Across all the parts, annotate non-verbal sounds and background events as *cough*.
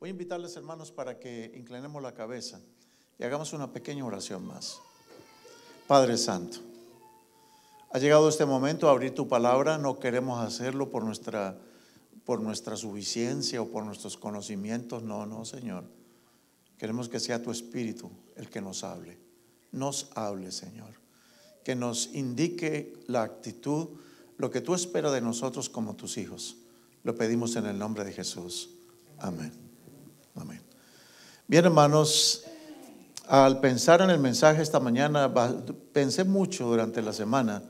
Voy a invitarles, hermanos, para que inclinemos la cabeza y hagamos una pequeña oración más. Padre Santo, ha llegado este momento a abrir tu palabra. No queremos hacerlo por nuestra, por nuestra suficiencia o por nuestros conocimientos. No, no, Señor. Queremos que sea tu Espíritu el que nos hable. Nos hable, Señor. Que nos indique la actitud, lo que tú esperas de nosotros como tus hijos. Lo pedimos en el nombre de Jesús. Amén. Bien, hermanos, al pensar en el mensaje esta mañana, pensé mucho durante la semana.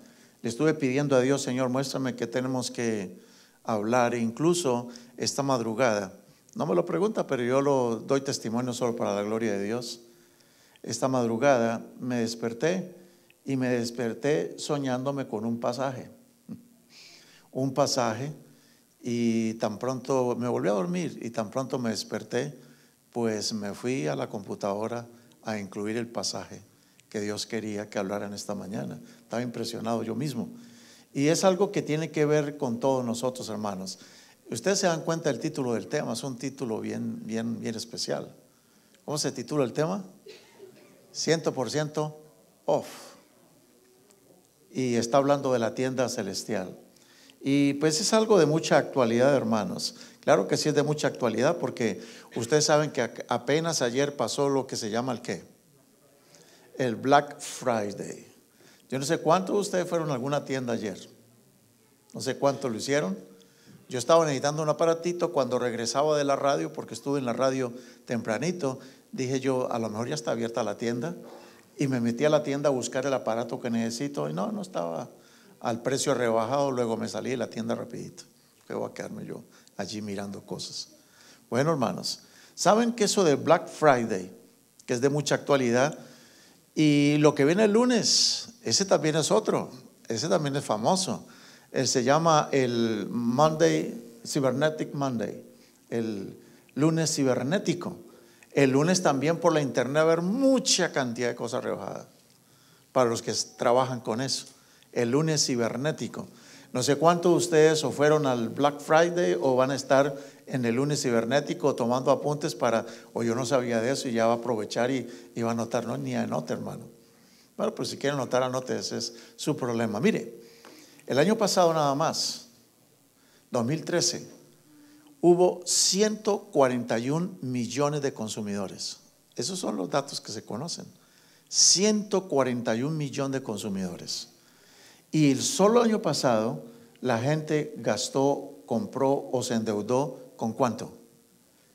Le estuve pidiendo a Dios, Señor, muéstrame que tenemos que hablar. E incluso esta madrugada, no me lo pregunta, pero yo lo doy testimonio solo para la gloria de Dios. Esta madrugada me desperté y me desperté soñándome con un pasaje. Un pasaje y tan pronto me volví a dormir y tan pronto me desperté, pues me fui a la computadora a incluir el pasaje que Dios quería que hablaran esta mañana. Estaba impresionado yo mismo. Y es algo que tiene que ver con todos nosotros, hermanos. Ustedes se dan cuenta del título del tema, es un título bien, bien, bien especial. ¿Cómo se titula el tema? 100% off. Y está hablando de la tienda celestial. Y pues es algo de mucha actualidad, hermanos. Claro que sí es de mucha actualidad porque ustedes saben que apenas ayer pasó lo que se llama el qué? El Black Friday. Yo no sé cuántos de ustedes fueron a alguna tienda ayer. No sé cuántos lo hicieron. Yo estaba necesitando un aparatito cuando regresaba de la radio, porque estuve en la radio tempranito. Dije yo, a lo mejor ya está abierta la tienda. Y me metí a la tienda a buscar el aparato que necesito. Y no, no estaba al precio rebajado, luego me salí de la tienda rapidito, que voy a quedarme yo allí mirando cosas. Bueno, hermanos, ¿saben que eso de Black Friday, que es de mucha actualidad, y lo que viene el lunes, ese también es otro, ese también es famoso. Él se llama el Monday, Cybernetic Monday, el lunes cibernético. El lunes también por la internet va a haber mucha cantidad de cosas rebajadas para los que trabajan con eso el lunes cibernético. No sé cuántos de ustedes o fueron al Black Friday o van a estar en el lunes cibernético tomando apuntes para, o yo no sabía de eso y ya va a aprovechar y, iba va a anotar. No, ni anota, hermano. Bueno, pues si quieren anotar, anote, ese es su problema. Mire, el año pasado nada más, 2013, hubo 141 millones de consumidores. Esos son los datos que se conocen. 141 millones de consumidores. Y el solo año pasado la gente gastó, compró o se endeudó con cuánto?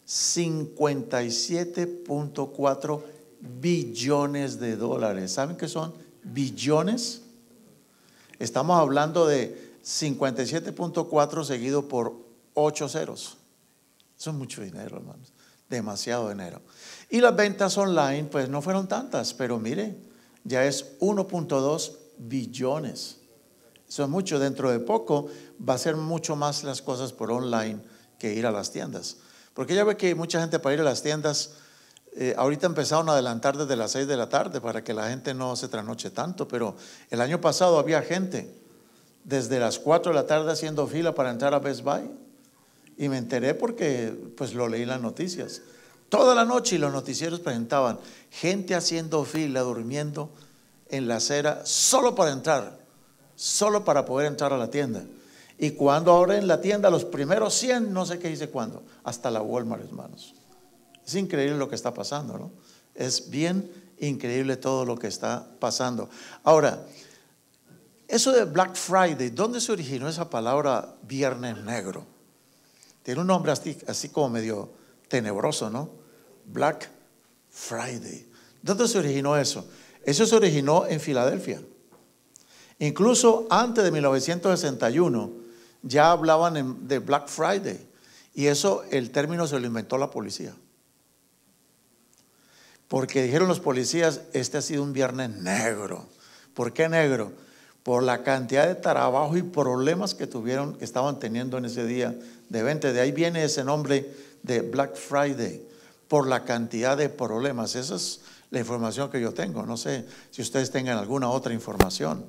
57.4 billones de dólares. ¿Saben qué son billones? Estamos hablando de 57.4 seguido por 8 ceros. Son es mucho dinero, hermanos. Demasiado dinero. Y las ventas online, pues no fueron tantas, pero mire, ya es 1.2 billones. Eso es mucho. Dentro de poco va a ser mucho más las cosas por online que ir a las tiendas. Porque ya ve que mucha gente para ir a las tiendas, eh, ahorita empezaron a adelantar desde las 6 de la tarde para que la gente no se trasnoche tanto, pero el año pasado había gente desde las 4 de la tarde haciendo fila para entrar a Best Buy. Y me enteré porque pues lo leí en las noticias. Toda la noche y los noticieros presentaban gente haciendo fila, durmiendo en la acera, solo para entrar solo para poder entrar a la tienda. Y cuando ahora en la tienda, los primeros 100, no sé qué dice cuándo, hasta la Walmart, hermanos. Es increíble lo que está pasando, ¿no? Es bien increíble todo lo que está pasando. Ahora, eso de Black Friday, ¿dónde se originó esa palabra viernes negro? Tiene un nombre así, así como medio tenebroso, ¿no? Black Friday. ¿Dónde se originó eso? Eso se originó en Filadelfia. Incluso antes de 1961 ya hablaban de Black Friday y eso el término se lo inventó la policía. Porque dijeron los policías, este ha sido un viernes negro. ¿Por qué negro? Por la cantidad de trabajo y problemas que tuvieron, que estaban teniendo en ese día de 20, De ahí viene ese nombre de Black Friday, por la cantidad de problemas. Esa es la información que yo tengo. No sé si ustedes tengan alguna otra información.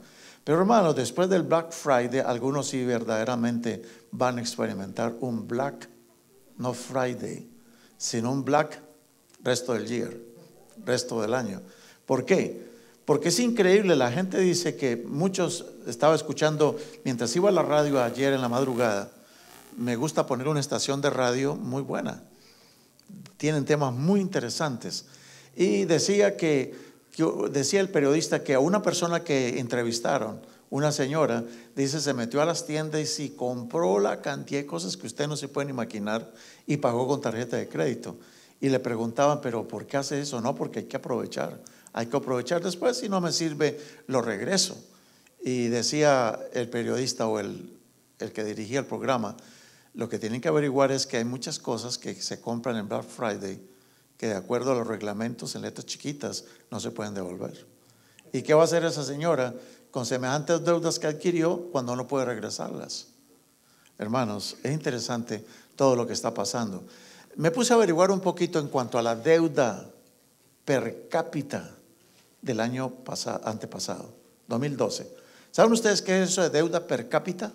Pero hermanos, después del Black Friday, algunos sí verdaderamente van a experimentar un Black, no Friday, sino un Black resto del year, resto del año. ¿Por qué? Porque es increíble, la gente dice que muchos, estaba escuchando, mientras iba a la radio ayer en la madrugada, me gusta poner una estación de radio muy buena. Tienen temas muy interesantes. Y decía que decía el periodista que a una persona que entrevistaron, una señora, dice, se metió a las tiendas y compró la cantidad de cosas que usted no se puede imaginar y pagó con tarjeta de crédito. Y le preguntaban, pero ¿por qué hace eso? No, porque hay que aprovechar. Hay que aprovechar después, si no me sirve, lo regreso. Y decía el periodista o el que dirigía el programa, lo que tienen que averiguar es que hay muchas cosas que se compran en Black Friday que de acuerdo a los reglamentos en letras chiquitas no se pueden devolver. ¿Y qué va a hacer esa señora con semejantes deudas que adquirió cuando no puede regresarlas? Hermanos, es interesante todo lo que está pasando. Me puse a averiguar un poquito en cuanto a la deuda per cápita del año antepasado, 2012. ¿Saben ustedes qué es eso de deuda per cápita?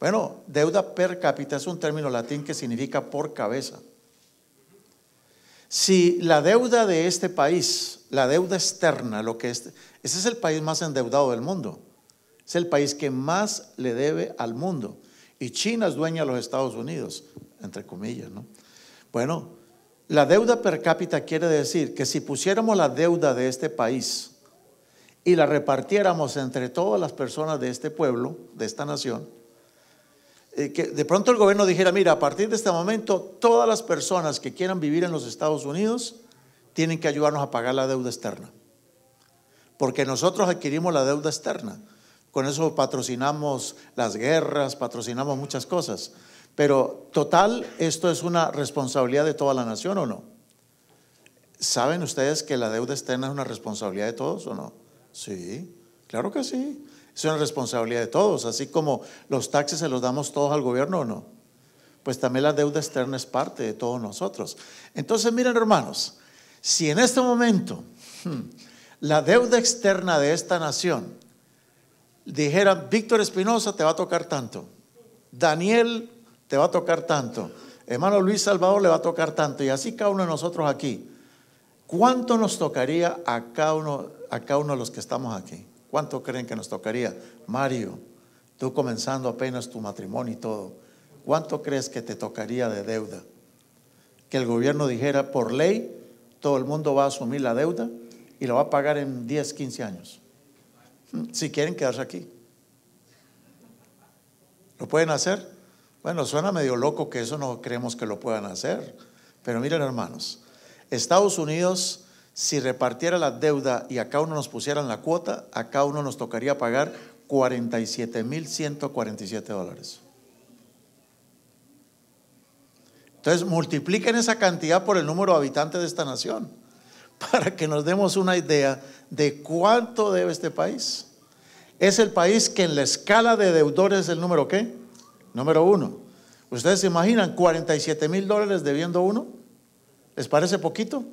Bueno, deuda per cápita es un término latín que significa por cabeza. Si la deuda de este país, la deuda externa, lo que ese es el país más endeudado del mundo, es el país que más le debe al mundo. Y China es dueña de los Estados Unidos, entre comillas, ¿no? Bueno, la deuda per cápita quiere decir que si pusiéramos la deuda de este país y la repartiéramos entre todas las personas de este pueblo, de esta nación, eh, de pronto el gobierno dijera, mira, a partir de este momento todas las personas que quieran vivir en los Estados Unidos tienen que ayudarnos a pagar la deuda externa. Porque nosotros adquirimos la deuda externa. Con eso patrocinamos las guerras, patrocinamos muchas cosas. Pero total, esto es una responsabilidad de toda la nación o no? ¿Saben ustedes que la deuda externa es una responsabilidad de todos o no? Sí, claro que sí. Es una responsabilidad de todos, así como los taxes se los damos todos al gobierno o no. Pues también la deuda externa es parte de todos nosotros. Entonces, miren hermanos, si en este momento hmm, la deuda externa de esta nación dijera, Víctor Espinosa te va a tocar tanto, Daniel te va a tocar tanto, hermano Luis Salvador le va a tocar tanto, y así cada uno de nosotros aquí, ¿cuánto nos tocaría a cada uno, a cada uno de los que estamos aquí? ¿Cuánto creen que nos tocaría? Mario, tú comenzando apenas tu matrimonio y todo, ¿cuánto crees que te tocaría de deuda? Que el gobierno dijera, por ley, todo el mundo va a asumir la deuda y la va a pagar en 10, 15 años. Hmm, si quieren quedarse aquí. ¿Lo pueden hacer? Bueno, suena medio loco que eso no creemos que lo puedan hacer. Pero miren hermanos, Estados Unidos si repartiera la deuda y a cada uno nos pusieran la cuota, a cada uno nos tocaría pagar 47.147 dólares. Entonces, multipliquen esa cantidad por el número de habitantes de esta nación, *laughs* para que nos demos una idea de cuánto debe este país. Es el país que en la escala de deudores es el número qué? Número uno. ¿Ustedes se imaginan 47 mil dólares debiendo uno? ¿Les parece poquito?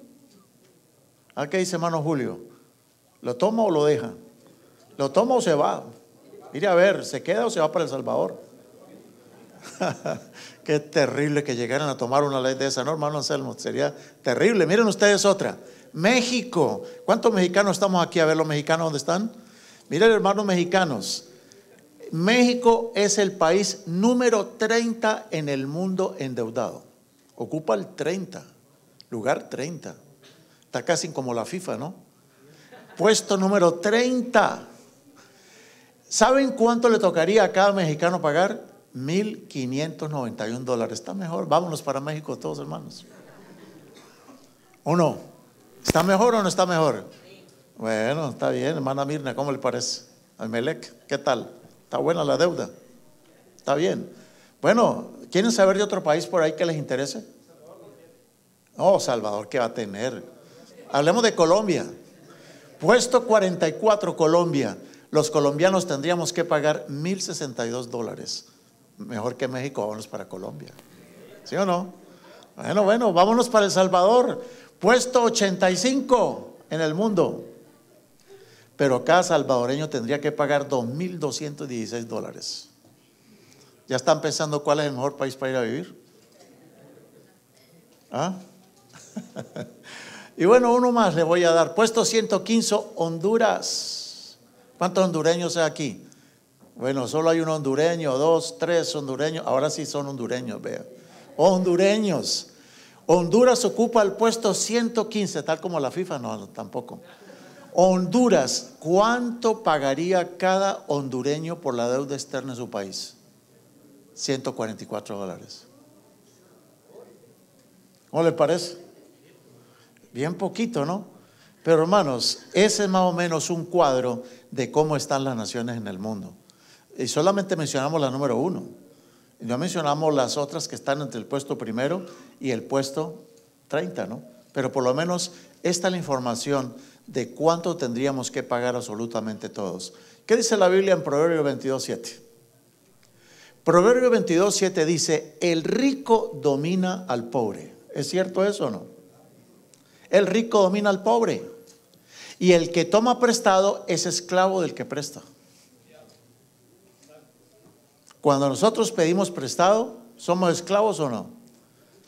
¿A qué dice hermano Julio? ¿Lo toma o lo deja? ¿Lo toma o se va? Mire a ver, ¿se queda o se va para El Salvador? *laughs* qué terrible que llegaran a tomar una ley de esa, ¿no, hermano Anselmo? Sería terrible. Miren ustedes otra. México. ¿Cuántos mexicanos estamos aquí? A ver, los mexicanos, ¿dónde están? Miren, hermanos mexicanos. México es el país número 30 en el mundo endeudado. Ocupa el 30, lugar 30. Está casi como la FIFA, ¿no? Puesto número 30. ¿Saben cuánto le tocaría a cada mexicano pagar? 1.591 dólares. Está mejor. Vámonos para México todos, hermanos. ¿O no? ¿Está mejor o no está mejor? Bueno, está bien, hermana Mirna, ¿cómo le parece? Almelec, ¿qué tal? ¿Está buena la deuda? Está bien. Bueno, ¿quieren saber de otro país por ahí que les interese? Oh, Salvador, ¿qué va a tener? Hablemos de Colombia. Puesto 44, Colombia. Los colombianos tendríamos que pagar 1.062 dólares. Mejor que México, vámonos para Colombia. ¿Sí o no? Bueno, bueno, vámonos para El Salvador. Puesto 85 en el mundo. Pero cada salvadoreño tendría que pagar 2.216 dólares. ¿Ya están pensando cuál es el mejor país para ir a vivir? ¿Ah? *laughs* Y bueno, uno más le voy a dar. Puesto 115, Honduras. ¿Cuántos hondureños hay aquí? Bueno, solo hay un hondureño, dos, tres hondureños. Ahora sí son hondureños, vean. Hondureños. Honduras ocupa el puesto 115, tal como la FIFA, no, tampoco. Honduras, ¿cuánto pagaría cada hondureño por la deuda externa de su país? 144 dólares. ¿Cómo le parece? bien poquito, ¿no? Pero hermanos, ese es más o menos un cuadro de cómo están las naciones en el mundo. Y solamente mencionamos la número uno. No mencionamos las otras que están entre el puesto primero y el puesto 30, ¿no? Pero por lo menos esta es la información de cuánto tendríamos que pagar absolutamente todos. ¿Qué dice la Biblia en Proverbio 22, 7? Proverbio 22, dice, el rico domina al pobre. ¿Es cierto eso o no? El rico domina al pobre. Y el que toma prestado es esclavo del que presta. Cuando nosotros pedimos prestado, ¿somos esclavos o no?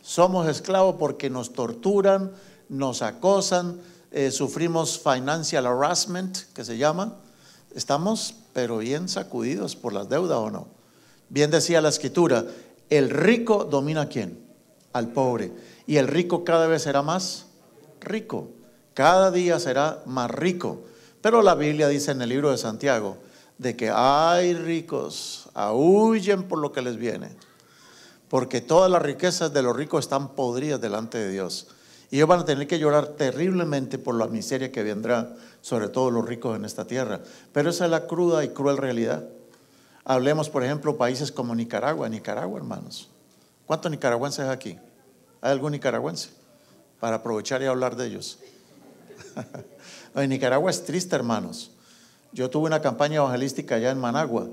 Somos esclavos porque nos torturan, nos acosan, eh, sufrimos financial harassment, que se llama. Estamos, pero bien sacudidos por las deudas o no. Bien decía la escritura, el rico domina a quién? Al pobre. Y el rico cada vez será más rico, cada día será más rico. Pero la Biblia dice en el libro de Santiago de que hay ricos, ahuyen por lo que les viene, porque todas las riquezas de los ricos están podridas delante de Dios. Y ellos van a tener que llorar terriblemente por la miseria que vendrá sobre todo los ricos en esta tierra. Pero esa es la cruda y cruel realidad. Hablemos, por ejemplo, países como Nicaragua. Nicaragua, hermanos. ¿Cuántos nicaragüenses aquí? ¿Hay algún nicaragüense? para aprovechar y hablar de ellos. *laughs* en Nicaragua es triste, hermanos. Yo tuve una campaña evangelística allá en Managua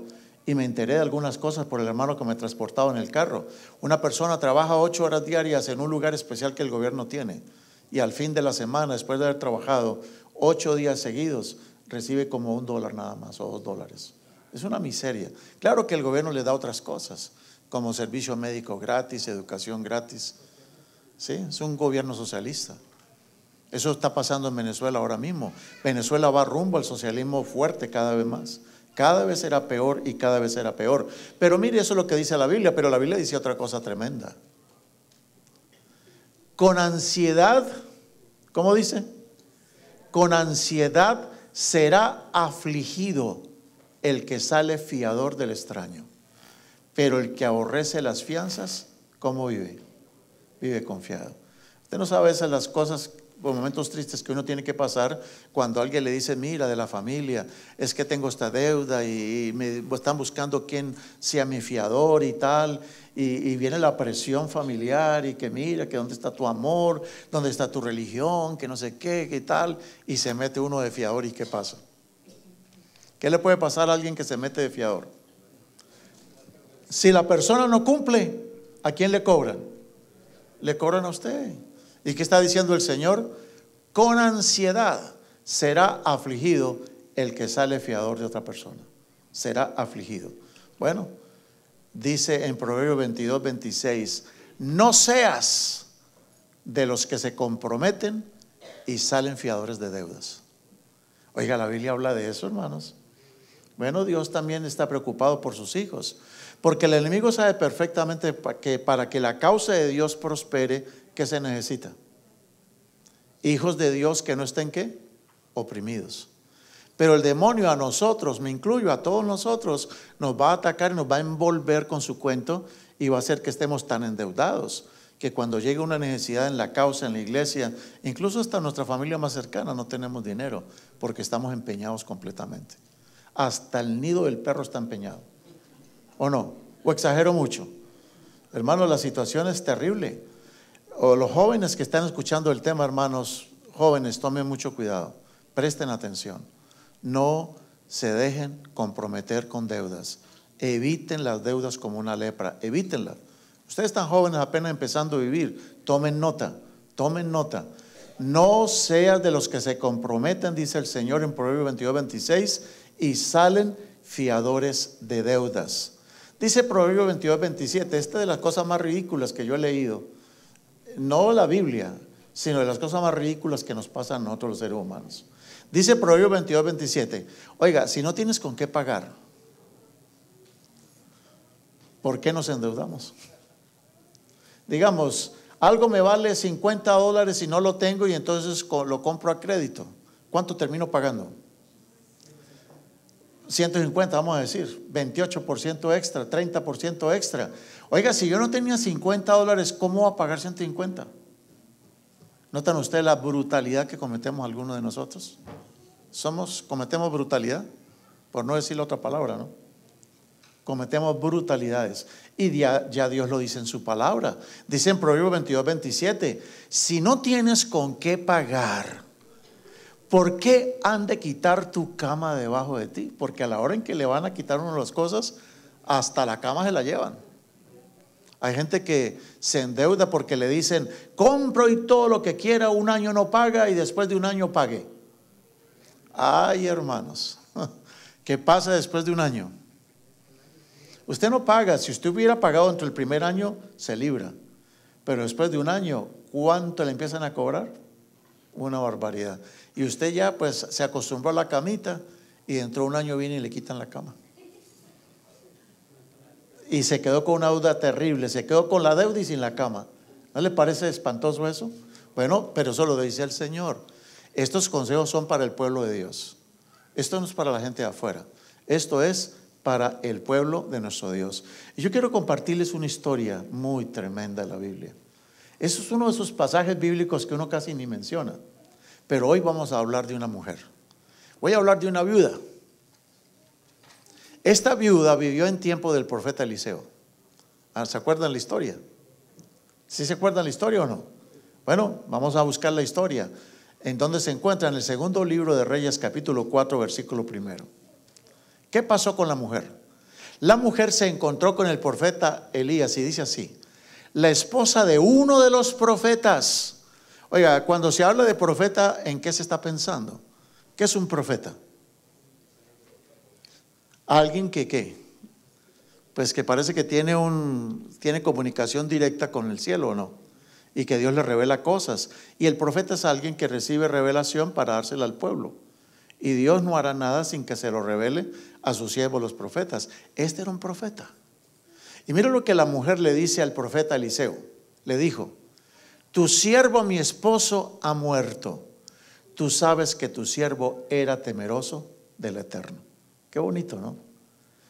y me enteré de algunas cosas por el hermano que me transportaba en el carro. Una persona trabaja ocho horas diarias en un lugar especial que el gobierno tiene y al fin de la semana, después de haber trabajado ocho días seguidos, recibe como un dólar nada más o dos dólares. Es una miseria. Claro que el gobierno le da otras cosas, como servicio médico gratis, educación gratis, es un gobierno socialista. Eso está pasando en Venezuela ahora mismo. Venezuela va rumbo al socialismo fuerte cada vez más. Cada vez será peor y cada vez será peor. Pero mire, eso es lo que dice la Biblia, pero la Biblia dice otra cosa tremenda. Con ansiedad, ¿cómo dice? Con ansiedad será afligido el que sale fiador del extraño. Pero el que aborrece las fianzas, ¿cómo vive? vive confiado. Usted no sabe esas las cosas los momentos tristes que uno tiene que pasar cuando alguien le dice, mira, de la familia, es que tengo esta deuda y, me están buscando quién sea mi fiador y tal, y, viene la presión familiar y que mira, que dónde está tu amor, dónde está tu religión, que no sé qué, que tal, y se mete uno de fiador y qué pasa. ¿Qué le puede pasar a alguien que se mete de fiador? Si la persona no cumple, ¿a quién le cobran? le cobran a usted. ¿Y qué está diciendo el Señor? Con ansiedad será afligido el que sale fiador de otra persona. Será afligido. Bueno, dice en Proverbio 22, 26, no seas de los que se comprometen y salen fiadores de deudas. Oiga, la Biblia habla de eso, hermanos. Bueno, Dios también está preocupado por sus hijos. Porque el enemigo sabe perfectamente que para que la causa de Dios prospere, ¿qué se necesita? Hijos de Dios que no estén qué? Oprimidos. Pero el demonio a nosotros, me incluyo, a todos nosotros, nos va a atacar y nos va a envolver con su cuento y va a hacer que estemos tan endeudados que cuando llegue una necesidad en la causa, en la iglesia, incluso hasta nuestra familia más cercana, no tenemos dinero porque estamos empeñados completamente. Hasta el nido del perro está empeñado. ¿O no? ¿O exagero mucho? Hermanos, la situación es terrible. O los jóvenes que están escuchando el tema, hermanos, jóvenes, tomen mucho cuidado, presten atención. No se dejen comprometer con deudas. Eviten las deudas como una lepra, evítenlas. Ustedes están jóvenes apenas empezando a vivir, tomen nota, tomen nota. No seas de los que se comprometen, dice el Señor en Proverbio 22, 26, y salen fiadores de deudas. Dice Proverbio 22, 27, esta de las cosas más ridículas que yo he leído. No la Biblia, sino de las cosas más ridículas que nos pasan a nosotros los seres humanos. Dice Proverbio 22, 27, oiga, si no tienes con qué pagar, ¿por qué nos endeudamos? Digamos, algo me vale 50 dólares y no lo tengo y entonces lo compro a crédito. ¿Cuánto termino pagando? 150, vamos a decir, 28% extra, 30% extra. Oiga, si yo no tenía 50 dólares, ¿cómo va a pagar 150? ¿Notan ustedes la brutalidad que cometemos algunos de nosotros? Somos, cometemos brutalidad, por no decir la otra palabra, ¿no? Cometemos brutalidades. Y ya, Dios lo dice en su palabra. Dice en Proverbio 22, 27, si no tienes con qué pagar, ¿Por qué han de quitar tu cama debajo de ti? Porque a la hora en que le van a quitar uno de las cosas, hasta la cama se la llevan. Hay gente que se endeuda porque le dicen, compro y todo lo que quiera, un año no paga y después de un año pague. Ay, hermanos, *laughs* ¿qué pasa después de un año? Usted no paga, si usted hubiera pagado entre el primer año, se libra. Pero después de un año, ¿cuánto le empiezan a cobrar? Una barbaridad. Y usted ya pues se acostumbró a la camita y dentro de un año viene y le quitan la cama. Y se quedó con una deuda terrible, se quedó con la deuda y sin la cama. ¿No le parece espantoso eso? Bueno, pero eso lo dice el Señor. Estos consejos son para el pueblo de Dios. Esto no es para la gente de afuera. Esto es para el pueblo de nuestro Dios. Y yo quiero compartirles una historia muy tremenda de la Biblia. Eso es uno de esos pasajes bíblicos que uno casi ni menciona. Pero hoy vamos a hablar de una mujer. Voy a hablar de una viuda. Esta viuda vivió en tiempo del profeta Eliseo. Ah, ¿Se acuerdan la historia? ¿Sí se acuerdan la historia o no? Bueno, vamos a buscar la historia. ¿En dónde se encuentra? En el segundo libro de Reyes, capítulo 4, versículo primero. ¿Qué pasó con la mujer? La mujer se encontró con el profeta Elías y dice así, la esposa de uno de los profetas Oiga, cuando se habla de profeta, ¿en qué se está pensando? ¿Qué es un profeta? Alguien que qué? Pues que parece que tiene un tiene comunicación directa con el cielo o no y que Dios le revela cosas. Y el profeta es alguien que recibe revelación para dársela al pueblo. Y Dios no hará nada sin que se lo revele a sus siervos los profetas. Este era un profeta. Y mira lo que la mujer le dice al profeta Eliseo. Le dijo, tu siervo mi esposo ha muerto. Tú sabes que tu siervo era temeroso del Eterno. Qué bonito, ¿no?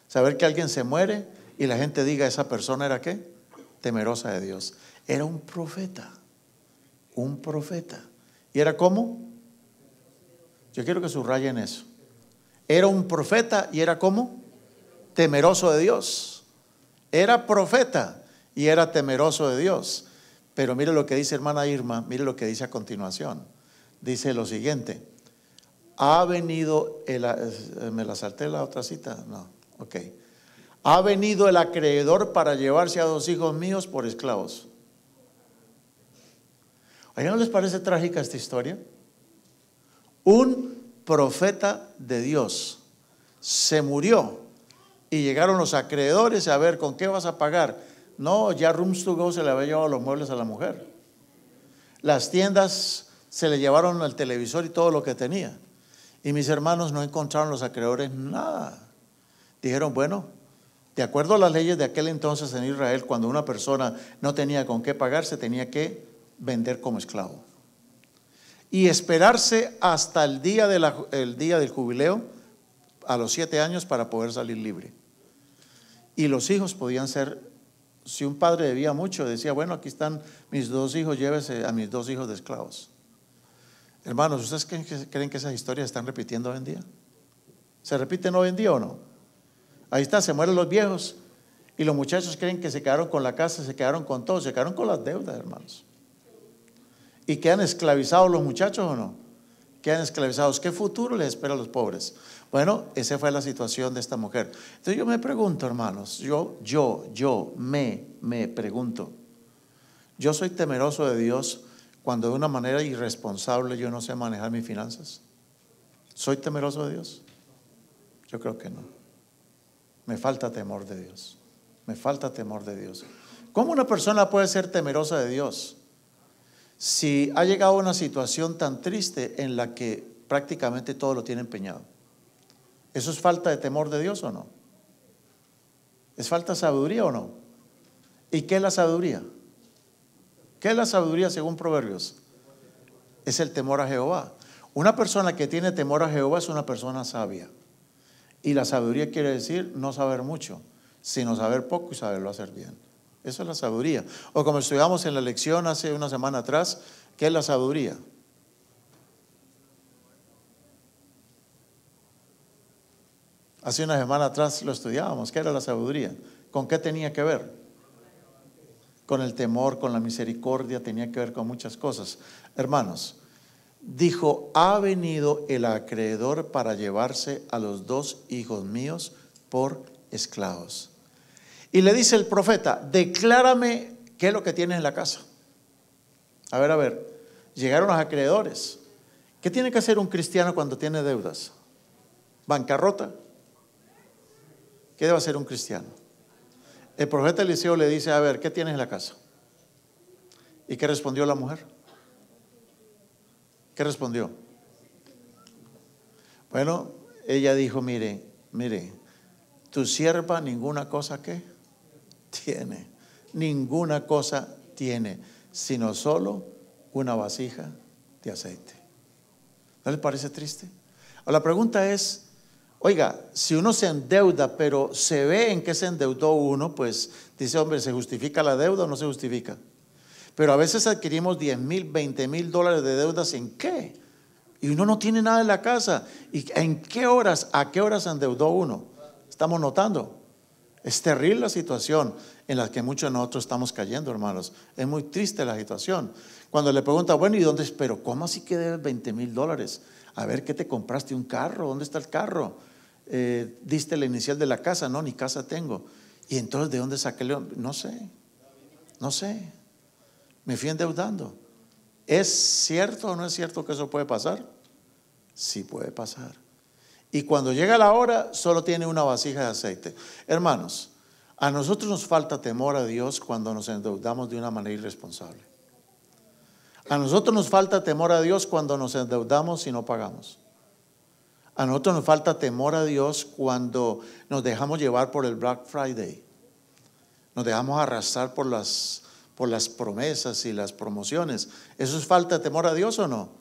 Saber que alguien se muere y la gente diga, esa persona era qué? Temerosa de Dios. Era un profeta, un profeta. ¿Y era cómo? Yo quiero que subrayen eso. Era un profeta y era cómo? Temeroso de Dios. Era profeta y era temeroso de Dios. Pero mire lo que dice hermana Irma, mire lo que dice a continuación. Dice lo siguiente, ha venido el... Eh, ¿Me la salté la otra cita? No, ok. Ha venido el acreedor para llevarse a dos hijos míos por esclavos. ¿A no les parece trágica esta historia? Un profeta de Dios se murió y llegaron los acreedores a ver con qué vas a pagar. No, ya Rooms to Go se le había llevado los muebles a la mujer. Las tiendas se le llevaron el televisor y todo lo que tenía. Y mis hermanos no encontraron los acreedores nada. Dijeron, bueno, de acuerdo a las leyes de aquel entonces en Israel, cuando una persona no tenía con qué pagarse, tenía que vender como esclavo. Y esperarse hasta el día, de el día del jubileo, a los siete años, para poder salir libre. Y los hijos podían ser si un padre debía mucho, decía, bueno, aquí están mis dos hijos, llévese a mis dos hijos de esclavos. Hermanos, ¿ustedes creen que, esas historias están repitiendo hoy en día? ¿Se repiten hoy en día o no? Ahí está, se mueren los viejos y los muchachos creen que se quedaron con la casa, se quedaron con todo, se quedaron con las deudas, hermanos. ¿Y quedan esclavizados los muchachos o no? han esclavizados. ¿Qué futuro les espera a los pobres? Bueno, esa fue la situación de esta mujer. Entonces yo me pregunto, hermanos, yo, yo, yo, me, me pregunto. Yo soy temeroso de Dios cuando de una manera irresponsable yo no sé manejar mis finanzas. ¿Soy temeroso de Dios? Yo creo que no. Me falta temor de Dios. Me falta temor de Dios. ¿Cómo una persona puede ser temerosa de Dios si ha llegado a una situación tan triste en la que prácticamente todo lo tiene empeñado? ¿Eso es falta de temor de Dios o no? ¿Es falta de sabiduría o no? ¿Y qué es la sabiduría? ¿Qué es la sabiduría según Proverbios? Es el temor a Jehová. Una persona que tiene temor a Jehová es una persona sabia. Y la sabiduría quiere decir no saber mucho, sino saber poco y saberlo hacer bien. Eso es la sabiduría. O como estudiamos en la lección hace una semana atrás, ¿qué es la sabiduría? Hace una semana atrás lo estudiábamos. ¿Qué era la sabiduría? ¿Con qué tenía que ver? Con el temor, con la misericordia, tenía que ver con muchas cosas. Hermanos, dijo, ha venido el acreedor para llevarse a los dos hijos míos por esclavos. Y le dice el profeta, declárame qué es lo que tienes en la casa. A ver, a ver, llegaron los acreedores. ¿Qué tiene que hacer un cristiano cuando tiene deudas? ¿Bancarrota? ¿Qué debe hacer un cristiano? El profeta Eliseo le dice, a ver, ¿qué tienes en la casa? ¿Y qué respondió la mujer? ¿Qué respondió? Bueno, ella dijo, mire, mire, tu sierva ninguna cosa que tiene, ninguna cosa tiene, sino solo una vasija de aceite. ¿No le parece triste? La pregunta es, Oiga, si uno se endeuda, pero se ve en qué se endeudó uno, pues dice, hombre, ¿se justifica la deuda o no se justifica? Pero a veces adquirimos 10 mil, 20 mil dólares de deudas en qué? Y uno no tiene nada en la casa. ¿Y en qué horas, a qué horas se endeudó uno? Estamos notando. Es terrible la situación en la que muchos de nosotros estamos cayendo, hermanos. Es muy triste la situación. Cuando le pregunta, bueno, ¿y dónde? Pero, ¿cómo así que debes 20 mil dólares? A ver, ¿qué te compraste? ¿Un carro? ¿Dónde está el carro? Eh, diste la inicial de la casa, no, ni casa tengo. Y entonces, ¿de dónde saqué el No sé, no sé. Me fui endeudando. ¿Es cierto o no es cierto que eso puede pasar? Sí puede pasar. Y cuando llega la hora, solo tiene una vasija de aceite. Hermanos, a nosotros nos falta temor a Dios cuando nos endeudamos de una manera irresponsable. A nosotros nos falta temor a Dios cuando nos endeudamos y no pagamos. A nosotros nos falta temor a Dios cuando nos dejamos llevar por el Black Friday. Nos dejamos arrastrar por las, por las promesas y las promociones. ¿Eso es falta de temor a Dios o no?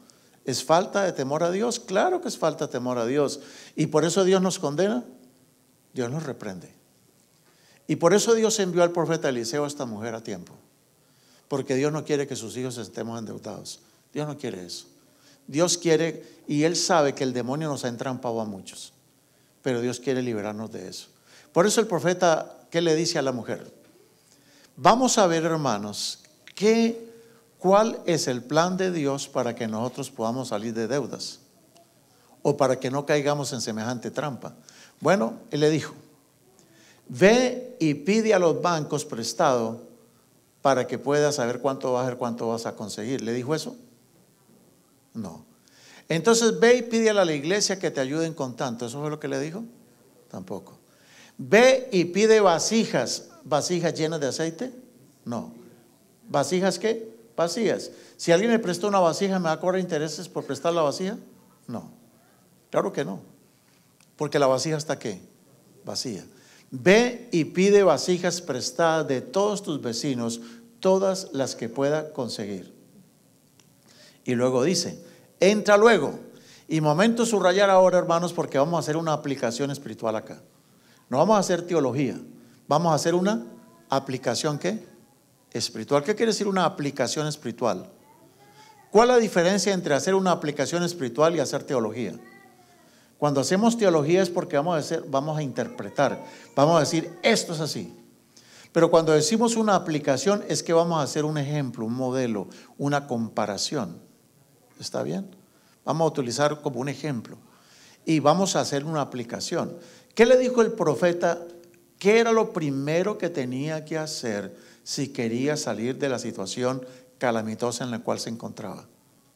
¿Es falta de temor a Dios? Claro que es falta de temor a Dios. ¿Y por eso Dios nos condena? Dios nos reprende. Y por eso Dios envió al profeta Eliseo a esta mujer a tiempo. Porque Dios no quiere que sus hijos estemos endeudados. Dios no quiere eso. Dios quiere, y Él sabe que el demonio nos ha entrampado a muchos, pero Dios quiere liberarnos de eso. Por eso el profeta, ¿qué le dice a la mujer? Vamos a ver, hermanos, qué, cuál es el plan de Dios para que nosotros podamos salir de deudas o para que no caigamos en semejante trampa. Bueno, Él le dijo, ve y pide a los bancos prestado para que puedas saber cuánto vas a hacer, cuánto vas a conseguir. ¿Le dijo eso? No. Entonces ve y pide a la iglesia que te ayuden con tanto. ¿Eso fue lo que le dijo? Tampoco. Ve y pide vasijas. ¿Vasijas llenas de aceite? No. ¿Vasijas qué? Vacías. Si alguien me prestó una vasija, ¿me va a cobrar intereses por prestar la vasija? No. Claro que no. Porque la vasija está qué? Vacía. Ve y pide vasijas prestadas de todos tus vecinos, todas las que pueda conseguir. Y luego dice, entra luego. Y momento subrayar ahora, hermanos, porque vamos a hacer una aplicación espiritual acá. No vamos a hacer teología, vamos a hacer una aplicación ¿qué? espiritual. ¿Qué quiere decir una aplicación espiritual? ¿Cuál es la diferencia entre hacer una aplicación espiritual y hacer teología? Cuando hacemos teología es porque vamos a, vamos a interpretar, vamos a decir, esto es así. Pero cuando decimos una aplicación es que vamos a hacer un ejemplo, un modelo, una comparación. ¿Está bien? Vamos a utilizar como un ejemplo. Y vamos a hacer una aplicación. ¿Qué le dijo el profeta? ¿Qué era lo primero que tenía que hacer si quería salir de la situación calamitosa en la cual se encontraba?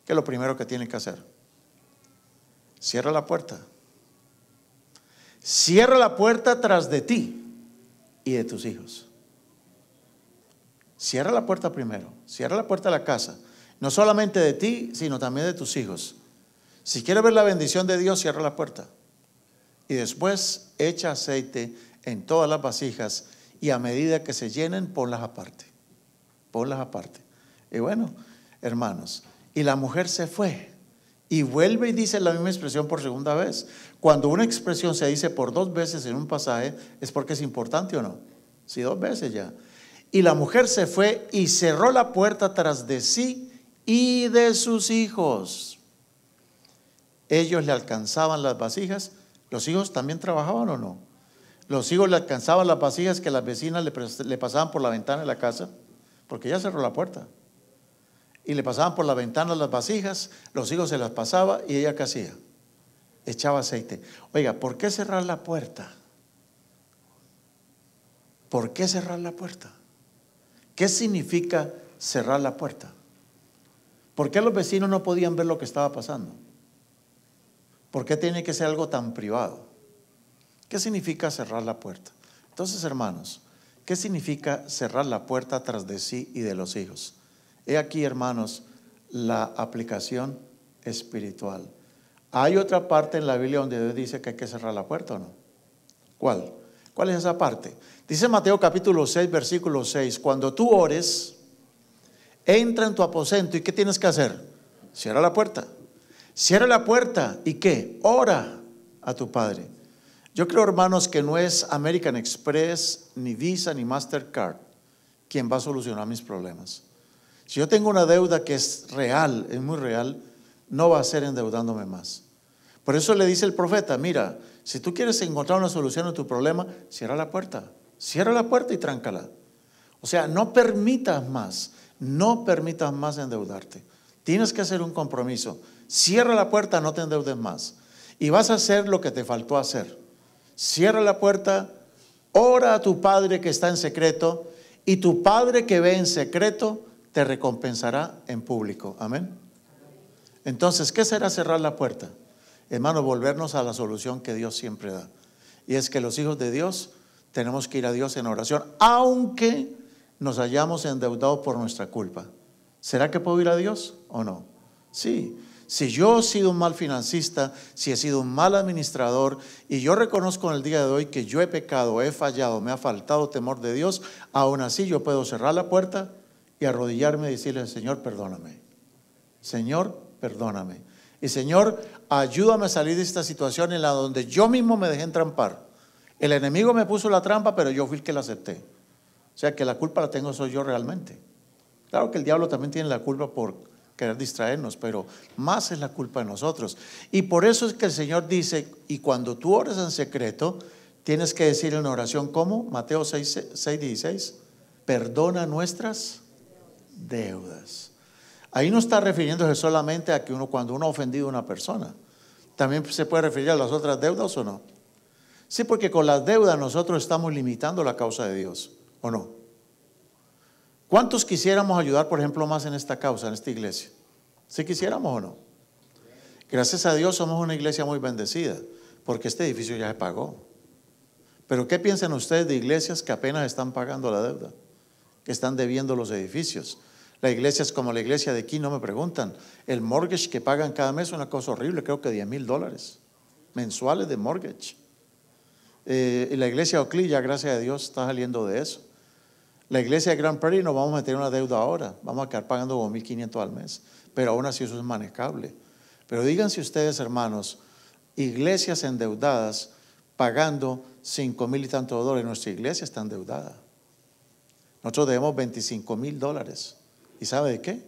¿Qué es lo primero que tiene que hacer? Cierra la puerta. Cierra la puerta tras de ti y de tus hijos. Cierra la puerta primero. Cierra la puerta de la casa. No solamente de ti, sino también de tus hijos. Si quieres ver la bendición de Dios, cierra la puerta. Y después echa aceite en todas las vasijas y a medida que se llenen, ponlas aparte. Ponlas aparte. Y bueno, hermanos, y la mujer se fue. Y vuelve y dice la misma expresión por segunda vez. Cuando una expresión se dice por dos veces en un pasaje, es porque es importante o no. si dos veces ya. Y la mujer se fue y cerró la puerta tras de sí y de sus hijos. Ellos le alcanzaban las vasijas. ¿Los hijos también trabajaban o no? Los hijos le alcanzaban las vasijas que las vecinas le, pasaban por la ventana de la casa, porque ya cerró la puerta. Y le pasaban por la ventana las vasijas, los hijos se las pasaba y ella qué hacía? Echaba aceite. Oiga, ¿por qué cerrar la puerta? ¿Por qué cerrar la puerta? ¿Qué significa cerrar la puerta? ¿Por qué los vecinos no podían ver lo que estaba pasando? ¿Por qué tiene que ser algo tan privado? ¿Qué significa cerrar la puerta? Entonces, hermanos, ¿qué significa cerrar la puerta tras de sí y de los hijos? He aquí, hermanos, la aplicación espiritual. Hay otra parte en la Biblia donde Dios dice que hay que cerrar la puerta o no. ¿Cuál? ¿Cuál es esa parte? Dice Mateo capítulo 6, versículo 6, cuando tú ores, entra en tu aposento y ¿qué tienes que hacer? Cierra la puerta. Cierra la puerta y ¿qué? Ora a tu Padre. Yo creo, hermanos, que no es American Express, ni Visa, ni Mastercard quien va a solucionar mis problemas. Si yo tengo una deuda que es real, es muy real, no va a ser endeudándome más. Por eso le dice el profeta, mira, si tú quieres encontrar una solución a tu problema, cierra la puerta, cierra la puerta y tráncala. O sea, no permitas más no permitas más endeudarte. Tienes que hacer un compromiso. Cierra la puerta, no te endeudes más. Y vas a hacer lo que te faltó hacer. Cierra la puerta, ora a tu Padre que está en secreto, y tu Padre que ve en secreto te recompensará en público. Amén. Entonces, ¿qué será cerrar la puerta? Hermano, volvernos a la solución que Dios siempre da. Y es que los hijos de Dios tenemos que ir a Dios en oración, aunque nos hallamos endeudados por nuestra culpa. ¿Será que puedo ir a Dios o no? Sí. Si yo he sido un mal financista, si he sido un mal administrador y yo reconozco en el día de hoy que yo he pecado, he fallado, me ha faltado temor de Dios, aún así yo puedo cerrar la puerta y arrodillarme y decirle, Señor, perdóname. Señor, perdóname. Y Señor, ayúdame a salir de esta situación en la donde yo mismo me dejé entrampar. El enemigo me puso la trampa, pero yo fui el que la acepté. O sea que la culpa la tengo soy yo realmente. Claro que el diablo también tiene la culpa por querer distraernos, pero más es la culpa de nosotros. Y por eso es que el Señor dice, y cuando tú ores en secreto, tienes que decir en oración cómo Mateo 6, 6 perdona nuestras deudas. Ahí no está refiriéndose solamente a que uno cuando uno ha ofendido a una persona, también se puede referir a las otras deudas o no. Sí, porque con las deudas nosotros estamos limitando la causa de Dios. ¿O no? ¿Cuántos quisiéramos ayudar, por ejemplo, más en esta causa, en esta iglesia? Si quisiéramos o no. Gracias a Dios somos una iglesia muy bendecida, porque este edificio ya se pagó. Pero ¿qué piensan ustedes de iglesias que apenas están pagando la deuda, que están debiendo los edificios? La iglesia es como la iglesia de aquí, no me preguntan. El mortgage que pagan cada mes es una cosa horrible, creo que 10 mil dólares mensuales de mortgage. Eh, y la iglesia de ya gracias a Dios, está saliendo de eso. La iglesia de Grand Prairie no vamos a meter una deuda ahora, vamos a quedar pagando 2.500 al mes, pero aún así eso es manejable. Pero díganse ustedes, hermanos, iglesias endeudadas pagando 5.000 y tantos dólares, nuestra iglesia está endeudada. Nosotros debemos 25.000 dólares. ¿Y sabe de qué?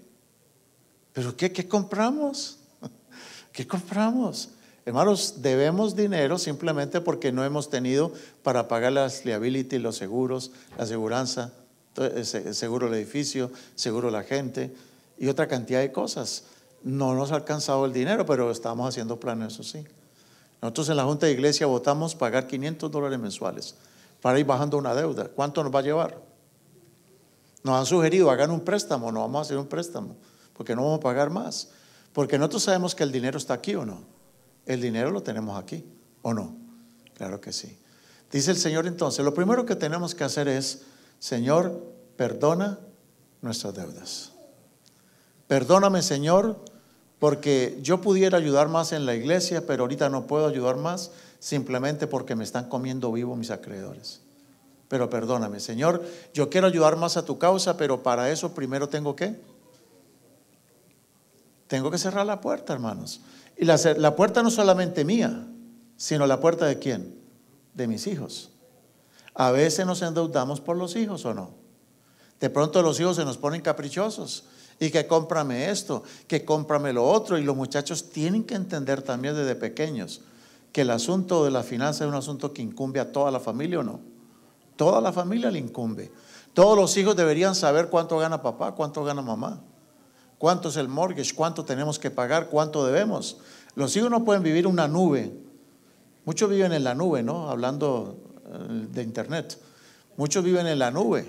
¿Pero qué, qué compramos? *laughs* ¿Qué compramos? Hermanos, debemos dinero simplemente porque no hemos tenido para pagar las liability, los seguros, la aseguranza. Eh, seguro el edificio, seguro la gente y otra cantidad de cosas. No nos ha alcanzado el dinero, pero estamos haciendo planes, eso sí. Nosotros en la Junta de Iglesia votamos pagar 500 dólares mensuales para ir bajando una deuda. ¿Cuánto nos va a llevar? Nos han sugerido, hagan un préstamo, no vamos a hacer un préstamo, porque no vamos a pagar más. Porque nosotros sabemos que el dinero está aquí o no. El dinero lo tenemos aquí, ¿o no? Claro que sí. Dice el Señor entonces, lo primero que tenemos que hacer es Señor, perdona nuestras deudas. Perdóname, Señor, porque yo pudiera ayudar más en la iglesia, pero ahorita no puedo ayudar más simplemente porque me están comiendo vivo mis acreedores. Pero perdóname, Señor, yo quiero ayudar más a tu causa, pero para eso primero tengo que... Tengo que cerrar la puerta, hermanos. Y la, la puerta no solamente mía, sino la puerta de quién? De mis hijos. A veces nos endeudamos por los hijos o no. De pronto los hijos se nos ponen caprichosos y que cómprame esto, que cómprame lo otro. Y los muchachos tienen que entender también desde pequeños que el asunto de la finanza es un asunto que incumbe a toda la familia o no. Toda la familia le incumbe. Todos los hijos deberían saber cuánto gana papá, cuánto gana mamá, cuánto es el mortgage, cuánto tenemos que pagar, cuánto debemos. Los hijos no pueden vivir en una nube. Muchos viven en la nube, ¿no? Hablando eh, de Internet. Muchos viven en la nube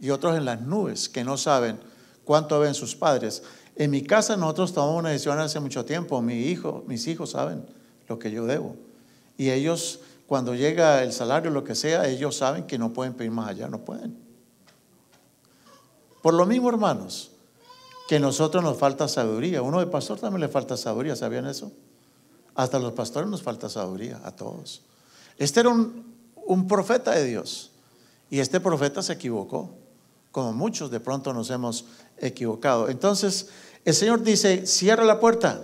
y otros en las nubes, que no saben cuánto ven sus padres. En mi casa nosotros tomamos una decisión hace mucho tiempo. Mi hijo, mis hijos saben lo que yo debo. Y ellos, cuando llega el salario, lo que sea, ellos saben que no pueden pedir más allá, no pueden. Por lo mismo, hermanos, que a nosotros nos falta sabiduría. Uno de pastor también le falta sabiduría, ¿sabían eso? Hasta los pastores nos falta sabiduría, a todos. Este era un un profeta de Dios. Y este profeta se equivocó, como muchos de pronto nos hemos equivocado. Entonces, el Señor dice, cierra la puerta.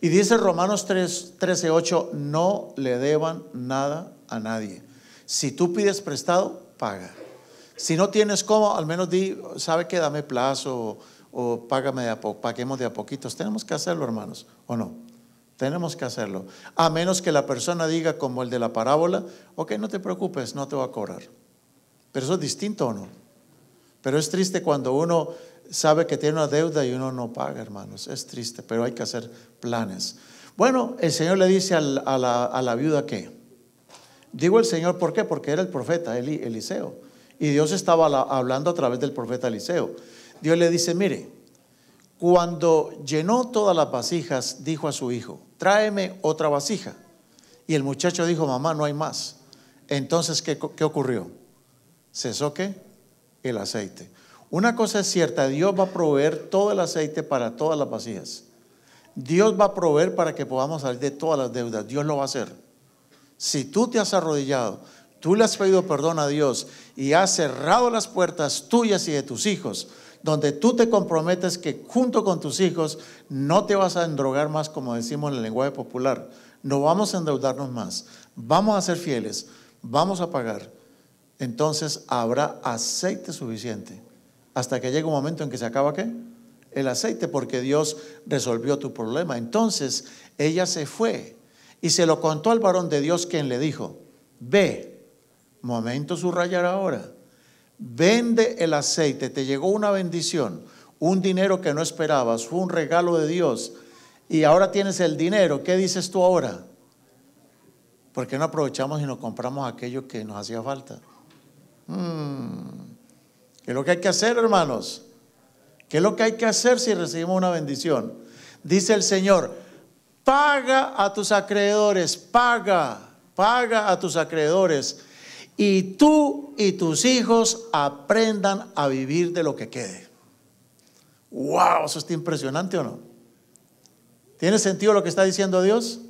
Y dice Romanos 3, 13, 8, no le deban nada a nadie. Si tú pides prestado, paga. Si no tienes cómo, al menos di, sabe que dame plazo o, págame de paguemos de a poquitos. Tenemos que hacerlo, hermanos, ¿o no? Tenemos que hacerlo. A menos que la persona diga como el de la parábola, ok, no te preocupes, no te voy a cobrar. Pero eso es distinto o no. Pero es triste cuando uno sabe que tiene una deuda y uno no paga, hermanos. Es triste, pero hay que hacer planes. Bueno, el Señor le dice a la, viuda que, digo el Señor, ¿por qué? Porque era el profeta Eliseo. Y Dios estaba hablando a través del profeta Eliseo. Dios le dice, mire, cuando llenó todas las vasijas, dijo a su hijo, tráeme otra vasija. Y el muchacho dijo, mamá, no hay más. Entonces, ¿qué, ocurrió? Se qué? El aceite. Una cosa es cierta, Dios va a proveer todo el aceite para todas las vasijas. Dios va a proveer para que podamos salir de todas las deudas. Dios lo va a hacer. Si tú te has arrodillado, tú le has pedido perdón a Dios y has cerrado las puertas tuyas y de tus hijos donde tú te comprometes que junto con tus hijos no te vas a endrogar más, como decimos en el lenguaje popular. No vamos a endeudarnos más, vamos a ser fieles, vamos a pagar. Entonces habrá aceite suficiente hasta que llegue un momento en que se acaba qué? El aceite, porque Dios resolvió tu problema. Entonces ella se fue y se lo contó al varón de Dios quien le dijo, ve, momento subrayar ahora, vende el aceite, te llegó una bendición, un dinero que no esperabas, fue un regalo de Dios y ahora tienes el dinero, ¿qué dices tú ahora? ¿Por qué no aprovechamos y nos compramos aquello que nos hacía falta? Mm. ¿Qué es lo que hay que hacer, hermanos? ¿Qué es lo que hay que hacer si recibimos una bendición? Dice el Señor, paga a tus acreedores, paga, paga a tus acreedores y tú y tus hijos aprendan a vivir de lo que quede. ¡Wow! Eso está impresionante o no. ¿Tiene sentido lo que está diciendo Dios?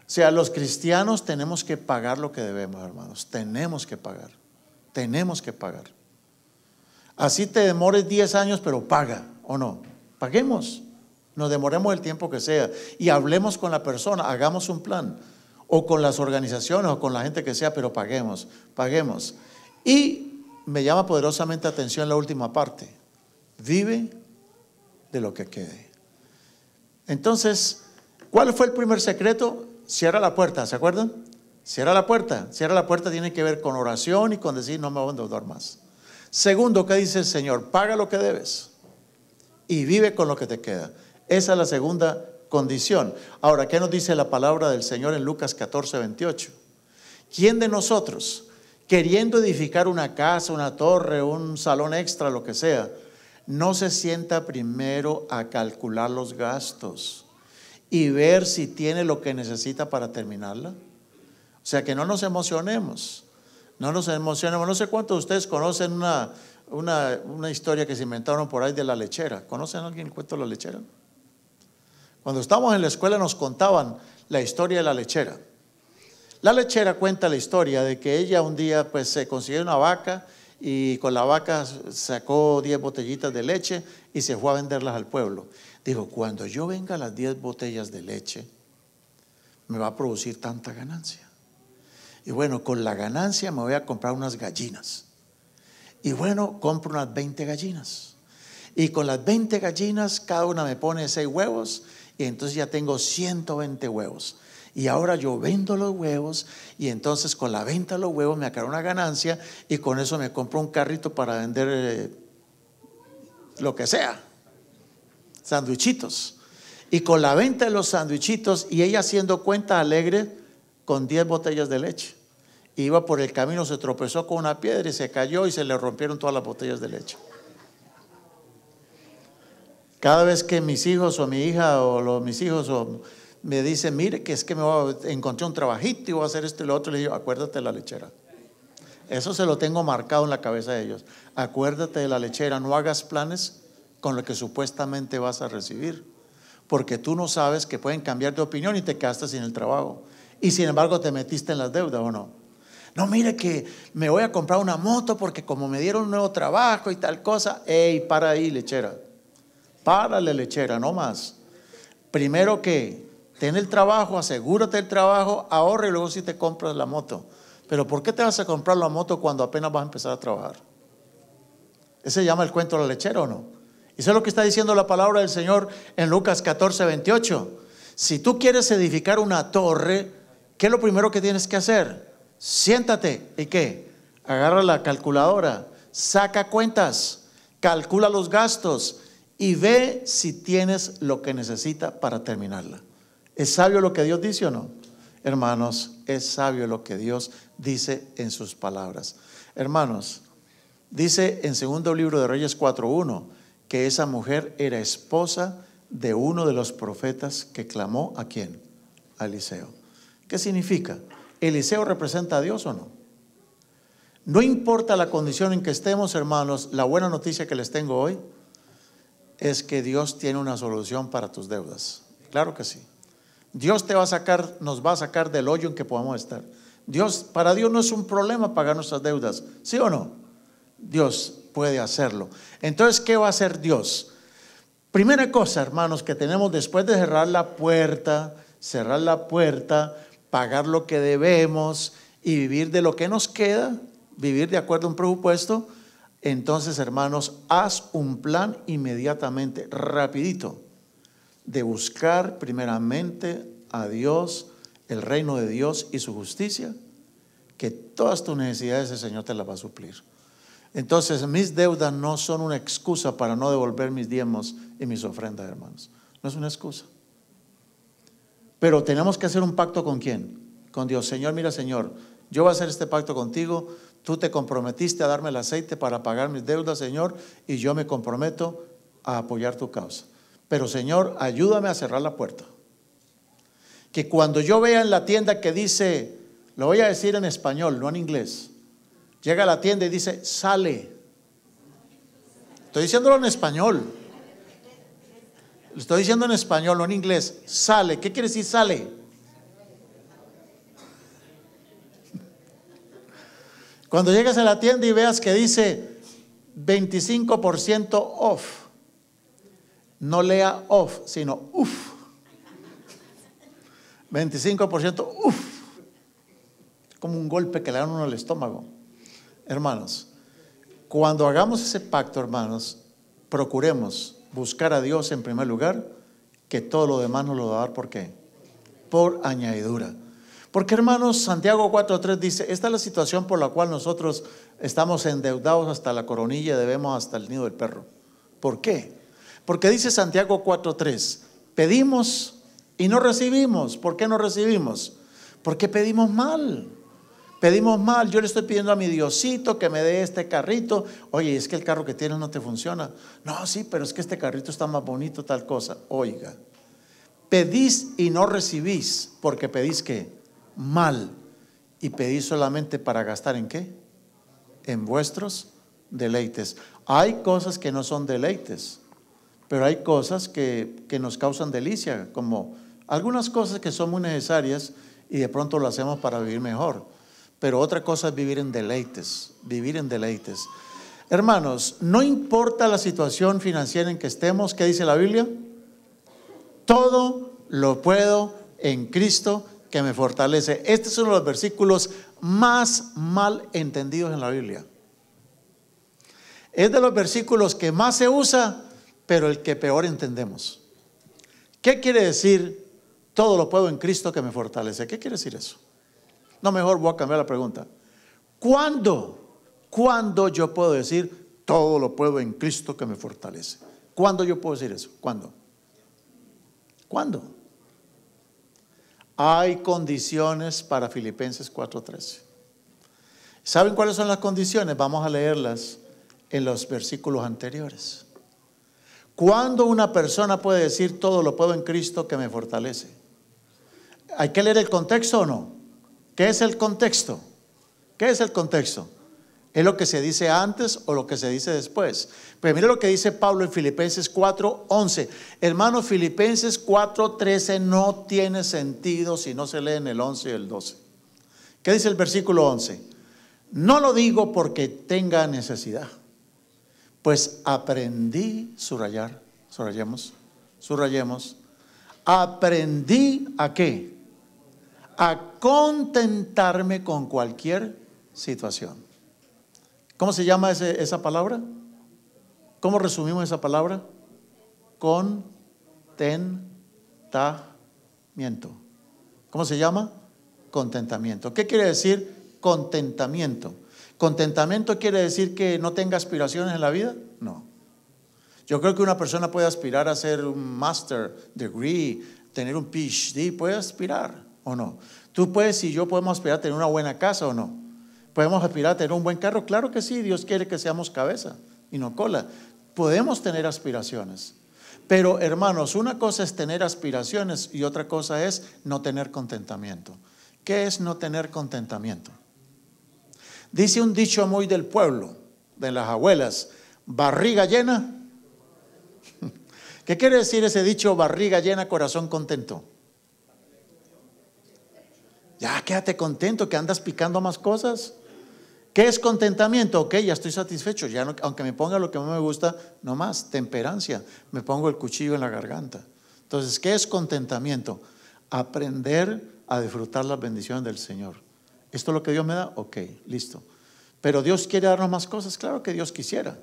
O sea, los cristianos tenemos que pagar lo que debemos, hermanos. Tenemos que pagar. Tenemos que pagar. Así te demores 10 años, pero paga, ¿o no? Paguemos. Nos demoremos el tiempo que sea y hablemos con la persona, hagamos un plan o con las organizaciones o con la gente que sea, pero paguemos, paguemos. Y me llama poderosamente atención la última parte. Vive de lo que quede. Entonces, ¿cuál fue el primer secreto? Cierra la puerta, ¿se acuerdan? Cierra la puerta. Cierra la puerta tiene que ver con oración y con decir, no me voy a endeudar más. Segundo, ¿qué dice el Señor? Paga lo que debes y vive con lo que te queda. Esa es la segunda condición. Ahora, ¿qué nos dice la palabra del Señor en Lucas 14, 28? ¿Quién de nosotros, queriendo edificar una casa, una torre, un salón extra, lo que sea, no se sienta primero a calcular los gastos y ver si tiene lo que necesita para terminarla? O sea, que no nos emocionemos, no nos emocionemos. No sé cuántos de ustedes conocen una, una, una historia que se inventaron por ahí de la lechera. ¿Conocen a alguien el cuento de la lechera? Cuando estábamos en la escuela nos contaban la historia de la lechera. La lechera cuenta la historia de que ella un día pues se consiguió una vaca y con la vaca sacó 10 botellitas de leche y se fue a venderlas al pueblo. Dijo, cuando yo venga las 10 botellas de leche, me va a producir tanta ganancia. Y bueno, con la ganancia me voy a comprar unas gallinas. Y bueno, compro unas 20 gallinas. Y con las 20 gallinas, cada una me pone 6 huevos y entonces ya tengo 120 huevos. Y ahora yo vendo los huevos y entonces con la venta de los huevos me acabo una ganancia y con eso me compro un carrito para vender eh, lo que sea, sandwichitos. Y con la venta de los sandwichitos y ella haciendo cuenta alegre con 10 botellas de leche iba por el camino, se tropezó con una piedra y se cayó y se le rompieron todas las botellas de leche. Cada vez que mis hijos o mi hija o mis hijos me dicen, mire, que es que me voy a, encontré un trabajito y voy a hacer esto y lo otro, le digo, acuérdate de la lechera. Eso se lo tengo marcado en la cabeza de ellos. Acuérdate de la lechera, no hagas planes con lo que supuestamente vas a recibir, porque tú no sabes que pueden cambiar de opinión y te quedaste sin el trabajo. Y sin embargo te metiste en las deudas o no. No, mire que me voy a comprar una moto porque como me dieron un nuevo trabajo y tal cosa, ¡ey, para ahí, lechera! para la lechera, no más. Primero que ten el trabajo, asegúrate el trabajo, ahorra y luego si te compras la moto. Pero ¿por qué te vas a comprar la moto cuando apenas vas a empezar a trabajar? Ese se llama el cuento de la lechera o no. Y eso es lo que está diciendo la palabra del Señor en Lucas 14, 28. Si tú quieres edificar una torre, ¿qué es lo primero que tienes que hacer? Siéntate y qué? Agarra la calculadora, saca cuentas, calcula los gastos, y ve si tienes lo que necesita para terminarla. ¿Es sabio lo que Dios dice o no? Hermanos, es sabio lo que Dios dice en sus palabras. Hermanos, dice en segundo libro de Reyes 4.1 que esa mujer era esposa de uno de los profetas que clamó a quién? A Eliseo. ¿Qué significa? ¿Eliseo representa a Dios o no? No importa la condición en que estemos, hermanos, la buena noticia que les tengo hoy es que Dios tiene una solución para tus deudas. Claro que sí. Dios te va a sacar, nos va a sacar del hoyo en que podamos estar. Dios, para Dios no es un problema pagar nuestras deudas, ¿sí o no? Dios puede hacerlo. Entonces, ¿qué va a hacer Dios? Primera cosa, hermanos, que tenemos después de cerrar la puerta, cerrar la puerta, pagar lo que debemos y vivir de lo que nos queda, vivir de acuerdo a un presupuesto, entonces, hermanos, haz un plan inmediatamente, rapidito, de buscar primeramente a Dios, el reino de Dios y su justicia, que todas tus necesidades el Señor te las va a suplir. Entonces, mis deudas no son una excusa para no devolver mis diezmos y mis ofrendas, hermanos. No es una excusa. Pero tenemos que hacer un pacto con quién? Con Dios. Señor, mira, Señor, yo voy a hacer este pacto contigo Tú te comprometiste a darme el aceite para pagar mis deudas, Señor, y yo me comprometo a apoyar tu causa. Pero, Señor, ayúdame a cerrar la puerta. Que cuando yo vea en la tienda que dice, lo voy a decir en español, no en inglés, llega a la tienda y dice, sale. Estoy diciéndolo en español. Lo estoy diciendo en español, no en inglés. Sale. ¿Qué quiere decir sale? Cuando llegues a la tienda y veas que dice 25% off, no lea off, sino uff. 25% uff. Como un golpe que le dan uno al estómago. Hermanos, cuando hagamos ese pacto, hermanos, procuremos buscar a Dios en primer lugar, que todo lo demás nos lo va a dar. ¿Por qué? Por añadidura. Porque hermanos, Santiago 4.3 dice, esta es la situación por la cual nosotros estamos endeudados hasta la coronilla, debemos hasta el nido del perro. ¿Por qué? Porque dice Santiago 4.3, pedimos y no recibimos. ¿Por qué no recibimos? Porque pedimos mal. Pedimos mal, yo le estoy pidiendo a mi Diosito que me dé este carrito. Oye, es que el carro que tienes no te funciona. No, sí, pero es que este carrito está más bonito, tal cosa. Oiga, pedís y no recibís, porque pedís que mal y pedís solamente para gastar en qué? En vuestros deleites. Hay cosas que no son deleites, pero hay cosas que, que nos causan delicia, como algunas cosas que son muy necesarias y de pronto lo hacemos para vivir mejor. Pero otra cosa es vivir en deleites, vivir en deleites. Hermanos, no importa la situación financiera en que estemos, ¿qué dice la Biblia? Todo lo puedo en Cristo que me fortalece. Este es uno de los versículos más mal entendidos en la Biblia. Es de los versículos que más se usa, pero el que peor entendemos. ¿Qué quiere decir todo lo puedo en Cristo que me fortalece? ¿Qué quiere decir eso? No, mejor voy a cambiar la pregunta. ¿Cuándo? ¿Cuándo yo puedo decir todo lo puedo en Cristo que me fortalece? ¿Cuándo yo puedo decir eso? ¿Cuándo? ¿Cuándo? hay condiciones para Filipenses 4:13. ¿Saben cuáles son las condiciones? Vamos a leerlas en los versículos anteriores. ¿Cuándo una persona puede decir todo lo puedo en Cristo que me fortalece? ¿Hay que leer el contexto o no? ¿Qué es el contexto? ¿Qué es el contexto? ¿Es lo que se dice antes o lo que se dice después? Pero pues mire lo que dice Pablo en Filipenses 4:11. hermano Filipenses 4:13 no tiene sentido si no se leen el 11 y el 12. ¿Qué dice el versículo 11? No lo digo porque tenga necesidad, pues aprendí, subrayar, subrayemos, subrayemos, aprendí a qué? A contentarme con cualquier situación. ¿Cómo se llama ese, esa palabra? ¿Cómo resumimos esa palabra? Contentamiento. ¿Cómo se llama? Contentamiento. ¿Qué quiere decir contentamiento? ¿Contentamiento quiere decir que no tenga aspiraciones en la vida? No. Yo creo que una persona puede aspirar a ser un master degree, tener un PhD, puede aspirar o no. Tú puedes y yo podemos aspirar a tener una buena casa o no. Podemos aspirar a tener un buen carro, claro que sí, Dios quiere que seamos cabeza y no cola. Podemos tener aspiraciones. Pero hermanos, una cosa es tener aspiraciones y otra cosa es no tener contentamiento. ¿Qué es no tener contentamiento? Dice un dicho muy del pueblo, de las abuelas, barriga llena. *laughs* ¿Qué quiere decir ese dicho barriga llena, corazón contento? Ya, quédate contento que andas picando más cosas. ¿Qué es contentamiento? Ok, ya estoy satisfecho, ya aunque me ponga lo que mí me gusta, no más, temperancia, me pongo el cuchillo en la garganta. Entonces, ¿qué es contentamiento? Aprender a disfrutar las bendiciones del Señor. ¿Esto es lo que Dios me da? Ok, listo. Pero Dios quiere darnos más cosas, claro que Dios quisiera,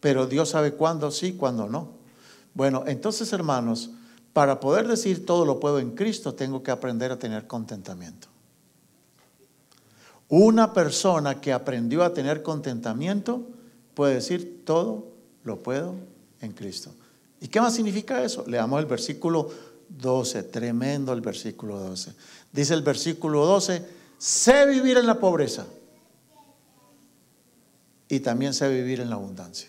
pero Dios sabe cuándo sí, cuándo no. Bueno, entonces hermanos, para poder decir todo lo puedo en Cristo, tengo que aprender a tener contentamiento. Una persona que aprendió a tener contentamiento puede decir, todo lo puedo en Cristo. ¿Y qué más significa eso? Leamos el versículo 12, tremendo el versículo 12. Dice el versículo 12, sé vivir en la pobreza y también sé vivir en la abundancia.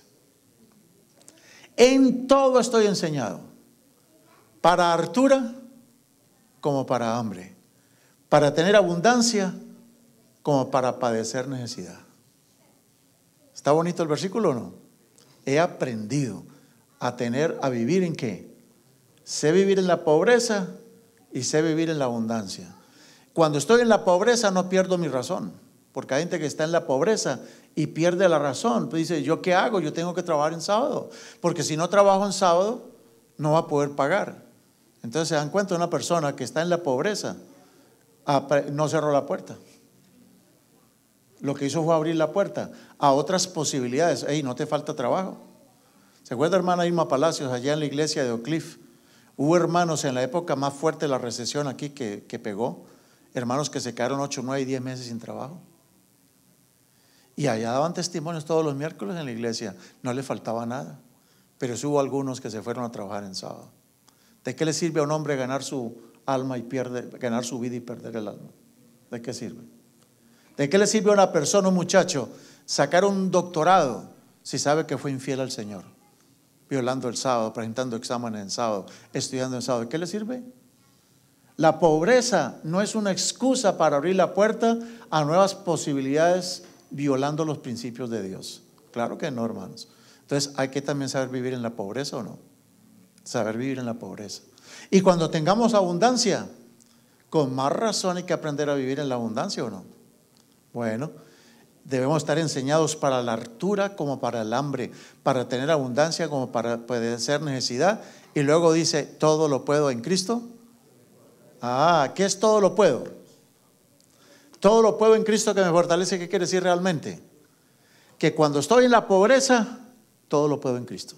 En todo estoy enseñado, para hartura como para hambre, para tener abundancia como para padecer necesidad. ¿Está bonito el versículo o no? He aprendido a tener, a vivir en qué? Sé vivir en la pobreza y sé vivir en la abundancia. Cuando estoy en la pobreza no pierdo mi razón, porque hay gente que está en la pobreza y pierde la razón. Pues dice, ¿yo qué hago? Yo tengo que trabajar en sábado, porque si no trabajo en sábado no va a poder pagar. Entonces se dan cuenta una persona que está en la pobreza, no cerró la puerta lo que hizo fue abrir la puerta a otras posibilidades. Ey, no te falta trabajo. ¿Se acuerda, hermana Irma Palacios, allá en la iglesia de Oak Hubo hermanos en la época más fuerte de la recesión aquí que, pegó, hermanos que se quedaron 8, 9 y 10 meses sin trabajo. Y allá daban testimonios todos los miércoles en la iglesia, no le faltaba nada. Pero sí hubo algunos que se fueron a trabajar en sábado. ¿De qué le sirve a un hombre ganar su alma y perder, ganar su vida y perder el alma? ¿De qué sirve? ¿De qué le sirve a una persona, un muchacho, sacar un doctorado si sabe que fue infiel al Señor? Violando el sábado, presentando exámenes en sábado, estudiando en sábado. ¿De qué le sirve? La pobreza no es una excusa para abrir la puerta a nuevas posibilidades violando los principios de Dios. Claro que no, hermanos. Entonces hay que también saber vivir en la pobreza o no. Saber vivir en la pobreza. Y cuando tengamos abundancia, con más razón hay que aprender a vivir en la abundancia o no. Bueno, debemos estar enseñados para la hartura como para el hambre, para tener abundancia como para ser necesidad. Y luego dice, todo lo puedo en Cristo. Ah, ¿qué es todo lo puedo? Todo lo puedo en Cristo que me fortalece, ¿qué quiere decir realmente? Que cuando estoy en la pobreza, todo lo puedo en Cristo.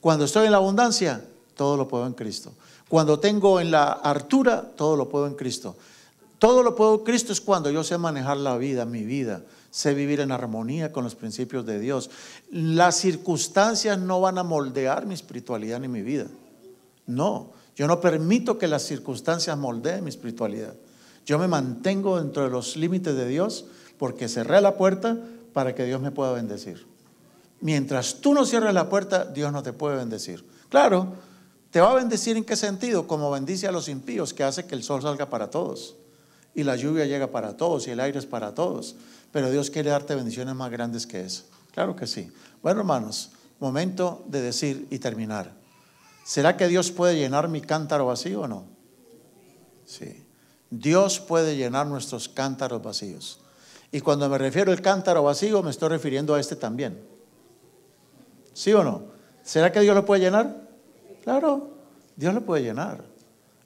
Cuando estoy en la abundancia, todo lo puedo en Cristo. Cuando tengo en la hartura, todo lo puedo en Cristo. Todo lo puedo Cristo es cuando yo sé manejar la vida, mi vida, sé vivir en armonía con los principios de Dios. Las circunstancias no van a moldear mi espiritualidad ni mi vida. No, yo no permito que las circunstancias moldeen mi espiritualidad. Yo me mantengo dentro de los límites de Dios porque cerré la puerta para que Dios me pueda bendecir. Mientras tú no cierres la puerta, Dios no te puede bendecir. Claro, te va a bendecir en qué sentido? Como bendice a los impíos, que hace que el sol salga para todos y la lluvia llega para todos y el aire es para todos. Pero Dios quiere darte bendiciones más grandes que eso. Claro que sí. Bueno, hermanos, momento de decir y terminar. ¿Será que Dios puede llenar mi cántaro vacío o no? Sí. Dios puede llenar nuestros cántaros vacíos. Y cuando me refiero al cántaro vacío, me estoy refiriendo a este también. ¿Sí o no? ¿Será que Dios lo puede llenar? Claro, Dios lo puede llenar.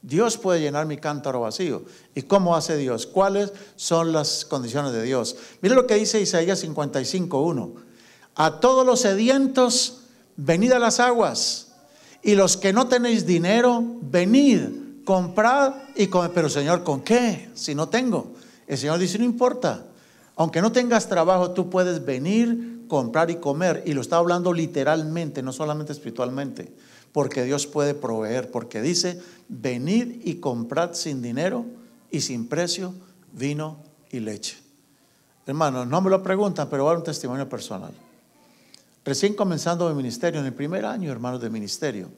Dios puede llenar mi cántaro vacío. ¿Y cómo hace Dios? ¿Cuáles son las condiciones de Dios? Mire lo que dice Isaías 55.1. A todos los sedientos, venid a las aguas. Y los que no tenéis dinero, venid, comprad y comed. Pero Señor, ¿con qué? Si no tengo. El Señor dice, no importa. Aunque no tengas trabajo, tú puedes venir, comprar y comer. Y lo está hablando literalmente, no solamente espiritualmente porque Dios puede proveer, porque dice, venid y comprad sin dinero y sin precio vino y leche. Hermanos, no me lo preguntan, pero voy a dar un testimonio personal. Recién comenzando mi ministerio, en el primer año, hermanos, de ministerio,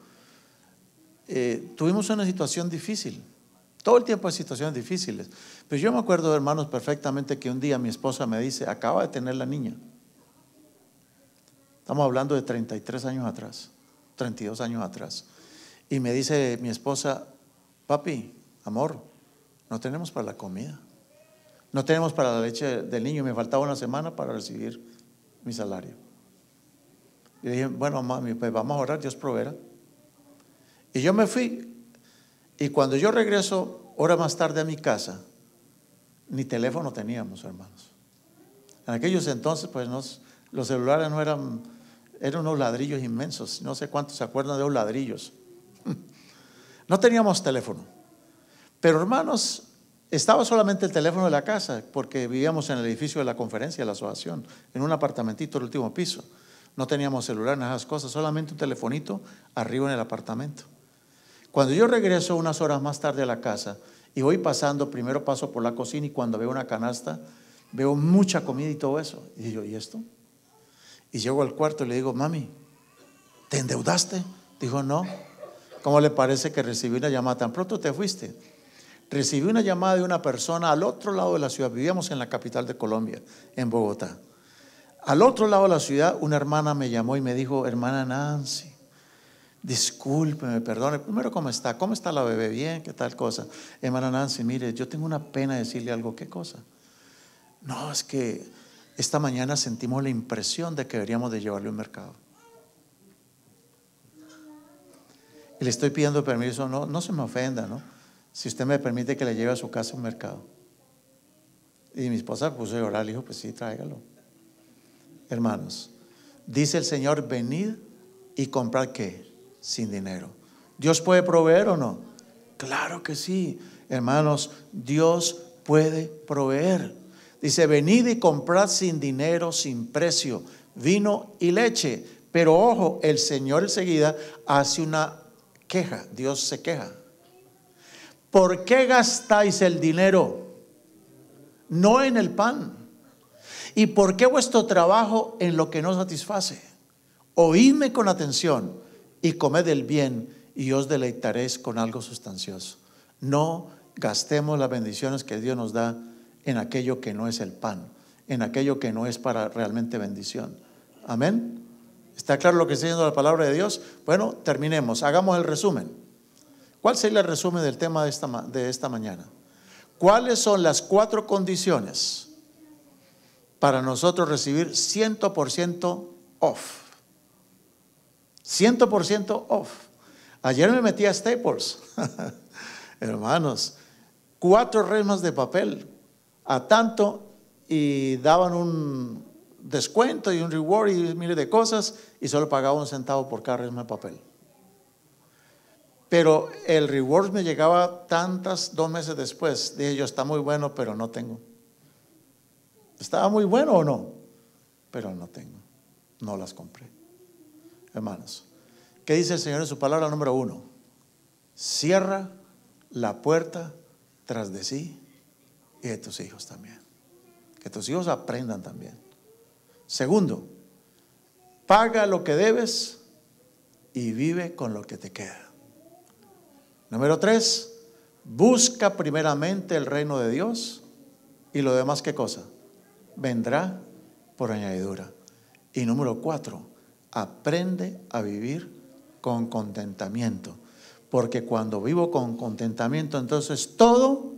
eh, tuvimos una situación difícil. Todo el tiempo hay situaciones difíciles. Pero yo me acuerdo, hermanos, perfectamente que un día mi esposa me dice, acaba de tener la niña. Estamos hablando de 33 años atrás. 32 años atrás. Y me dice mi esposa, papi, amor, no tenemos para la comida, no tenemos para la leche del niño, me faltaba una semana para recibir mi salario. Y dije, bueno, mami, pues vamos a orar, Dios proveerá. Y yo me fui. Y cuando yo regreso, hora más tarde a mi casa, ni teléfono teníamos, hermanos. En aquellos entonces, pues los celulares no eran eran unos ladrillos inmensos, no sé cuántos se acuerdan de los ladrillos. *laughs* No teníamos teléfono. Pero hermanos, estaba solamente el teléfono de la casa, porque vivíamos en el edificio de la conferencia de la asociación, en un apartamentito del último piso. No teníamos celular, nada de esas cosas, solamente un telefonito arriba en el apartamento. Cuando yo regreso unas horas más tarde a la casa y voy pasando, primero paso por la cocina y cuando veo una canasta, veo mucha comida y todo eso. Y yo, ¿y esto? Y llego al cuarto y le digo, mami, ¿te endeudaste? Dijo, no. ¿Cómo le parece que recibí una llamada? Tan pronto te fuiste. Recibí una llamada de una persona al otro lado de la ciudad. Vivíamos en la capital de Colombia, en Bogotá. Al otro lado de la ciudad, una hermana me llamó y me dijo, hermana Nancy, discúlpeme, perdone. Primero, ¿cómo está? ¿Cómo está la bebé? Bien, ¿qué tal cosa? Hermana Nancy, mire, yo tengo una pena decirle algo. ¿Qué cosa? No, es que esta mañana sentimos la impresión de que deberíamos de llevarle un mercado. Y le estoy pidiendo permiso, no, no se me ofenda, ¿no? Si usted me permite que le lleve a su casa un mercado. Y mi esposa puso a llorar, le dijo, pues sí, tráigalo. Hermanos, dice el Señor, venid y comprad qué? Sin dinero. ¿Dios puede proveer o no? Claro que sí. Hermanos, Dios puede proveer. Dice, venid y comprad sin dinero, sin precio, vino y leche. Pero ojo, el Señor enseguida hace una queja, Dios se queja. ¿Por qué gastáis el dinero? No en el pan. ¿Y por qué vuestro trabajo en lo que no satisface? Oídme con atención y comed el bien y os deleitaréis con algo sustancioso. No gastemos las bendiciones que Dios nos da en aquello que no es el pan, en aquello que no es para realmente bendición. Amén. ¿Está claro lo que está diciendo la palabra de Dios? Bueno, terminemos. Hagamos el resumen. ¿Cuál sería el resumen del tema de esta, de esta mañana? ¿Cuáles son las cuatro condiciones para nosotros recibir 100% off? 100% off. Ayer me metí a Staples. *laughs* Hermanos, cuatro remas de papel, a tanto y daban un descuento y un reward y miles de cosas y solo pagaba un centavo por cada resma de papel. Pero el reward me llegaba tantas dos meses después. Dije yo, está muy bueno, pero no tengo. Estaba muy bueno o no, pero no tengo. No las compré. Hermanos, ¿qué dice el Señor en su palabra número uno? Cierra la puerta tras de sí de tus hijos también. Que tus hijos aprendan también. Segundo, paga lo que debes y vive con lo que te queda. Número tres, busca primeramente el reino de Dios y lo demás, ¿qué cosa? Vendrá por añadidura. Y número cuatro, aprende a vivir con contentamiento. Porque cuando vivo con contentamiento, entonces todo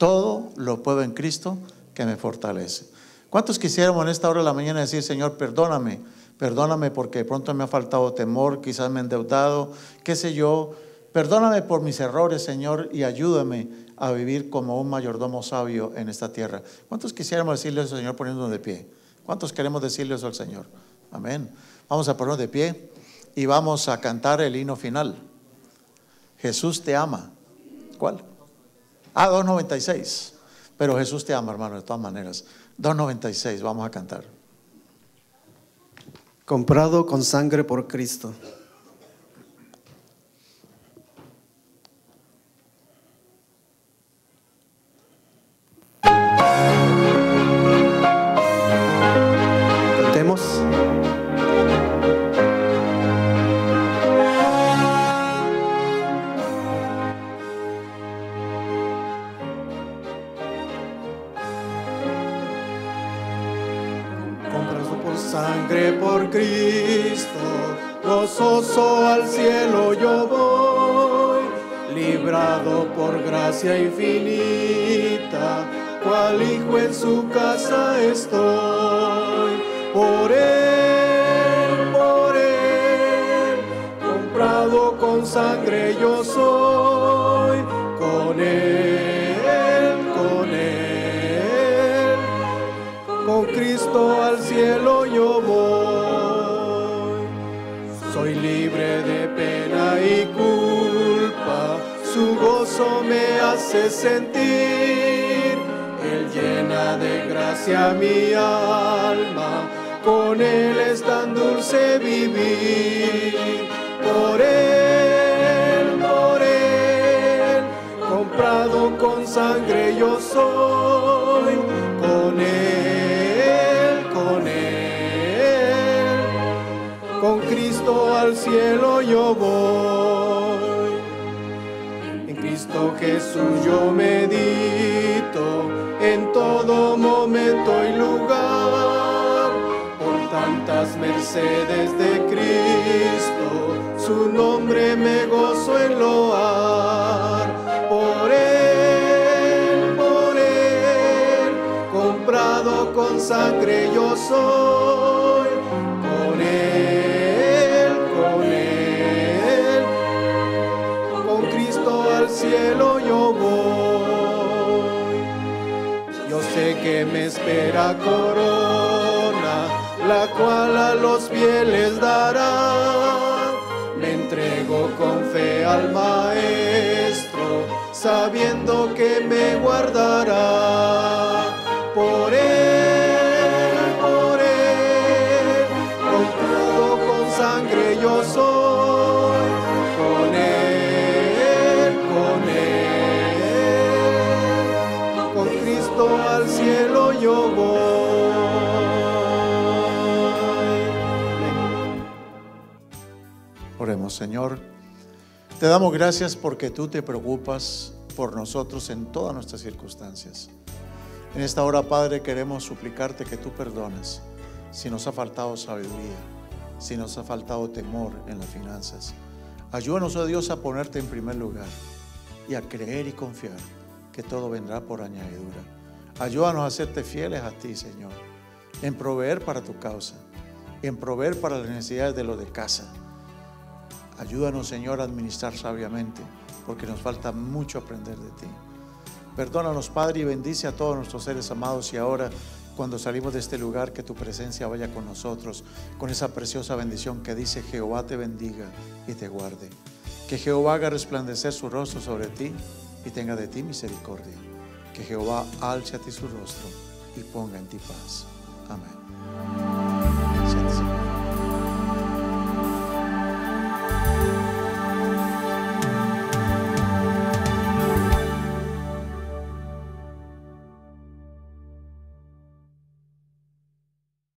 todo lo puedo en Cristo que me fortalece. ¿Cuántos quisiéramos en esta hora de la mañana decir, Señor, perdóname? Perdóname porque de pronto me ha faltado temor, quizás me he endeudado, qué sé yo. Perdóname por mis errores, Señor, y ayúdame a vivir como un mayordomo sabio en esta tierra. ¿Cuántos quisiéramos decirle eso, Señor, poniéndonos de pie? ¿Cuántos queremos decirle eso al Señor? Amén. Vamos a ponernos de pie y vamos a cantar el himno final. Jesús te ama. ¿Cuál? Ah, 2.96. Pero Jesús te ama, hermano, de todas maneras. 2.96, vamos a cantar. Comprado con sangre por Cristo. sangre por Cristo, gozoso al cielo yo voy, librado por gracia infinita, cual hijo en su casa estoy. Por él, por él, comprado con sangre yo soy hace sentir. Él llena de gracia mi alma, con Él es tan dulce vivir. Por Él, por Él, comprado con sangre yo soy, con Él, con Él, con Cristo al cielo yo voy. Jesús yo medito en todo momento y lugar. Por tantas mercedes de Cristo, su nombre me gozo en loar. Por él, por él, comprado con sangre yo soy que me espera corona, la cual a los fieles dará. Me entrego con fe al Maestro, sabiendo que me guardará. Señor. Te damos gracias porque tú te preocupas por nosotros en todas nuestras circunstancias. En esta hora, Padre, queremos suplicarte que tú perdones si nos ha faltado sabiduría, si nos ha faltado temor en las finanzas. Ayúdanos, oh Dios, a ponerte en primer lugar y a creer y confiar que todo vendrá por añadidura. Ayúdanos a hacerte fieles a ti, Señor, en proveer para tu causa, en proveer para las necesidades de los de casa Ayúdanos, Señor, a administrar sabiamente, porque nos falta mucho aprender de ti. Perdónanos, Padre, y bendice a todos nuestros seres amados y ahora cuando salimos de este lugar, que tu presencia vaya con nosotros, con esa preciosa bendición que dice Jehová te bendiga y te guarde. Que Jehová haga resplandecer su rostro sobre ti y tenga de ti misericordia. Que Jehová alce a ti su rostro y ponga en ti paz. Amén.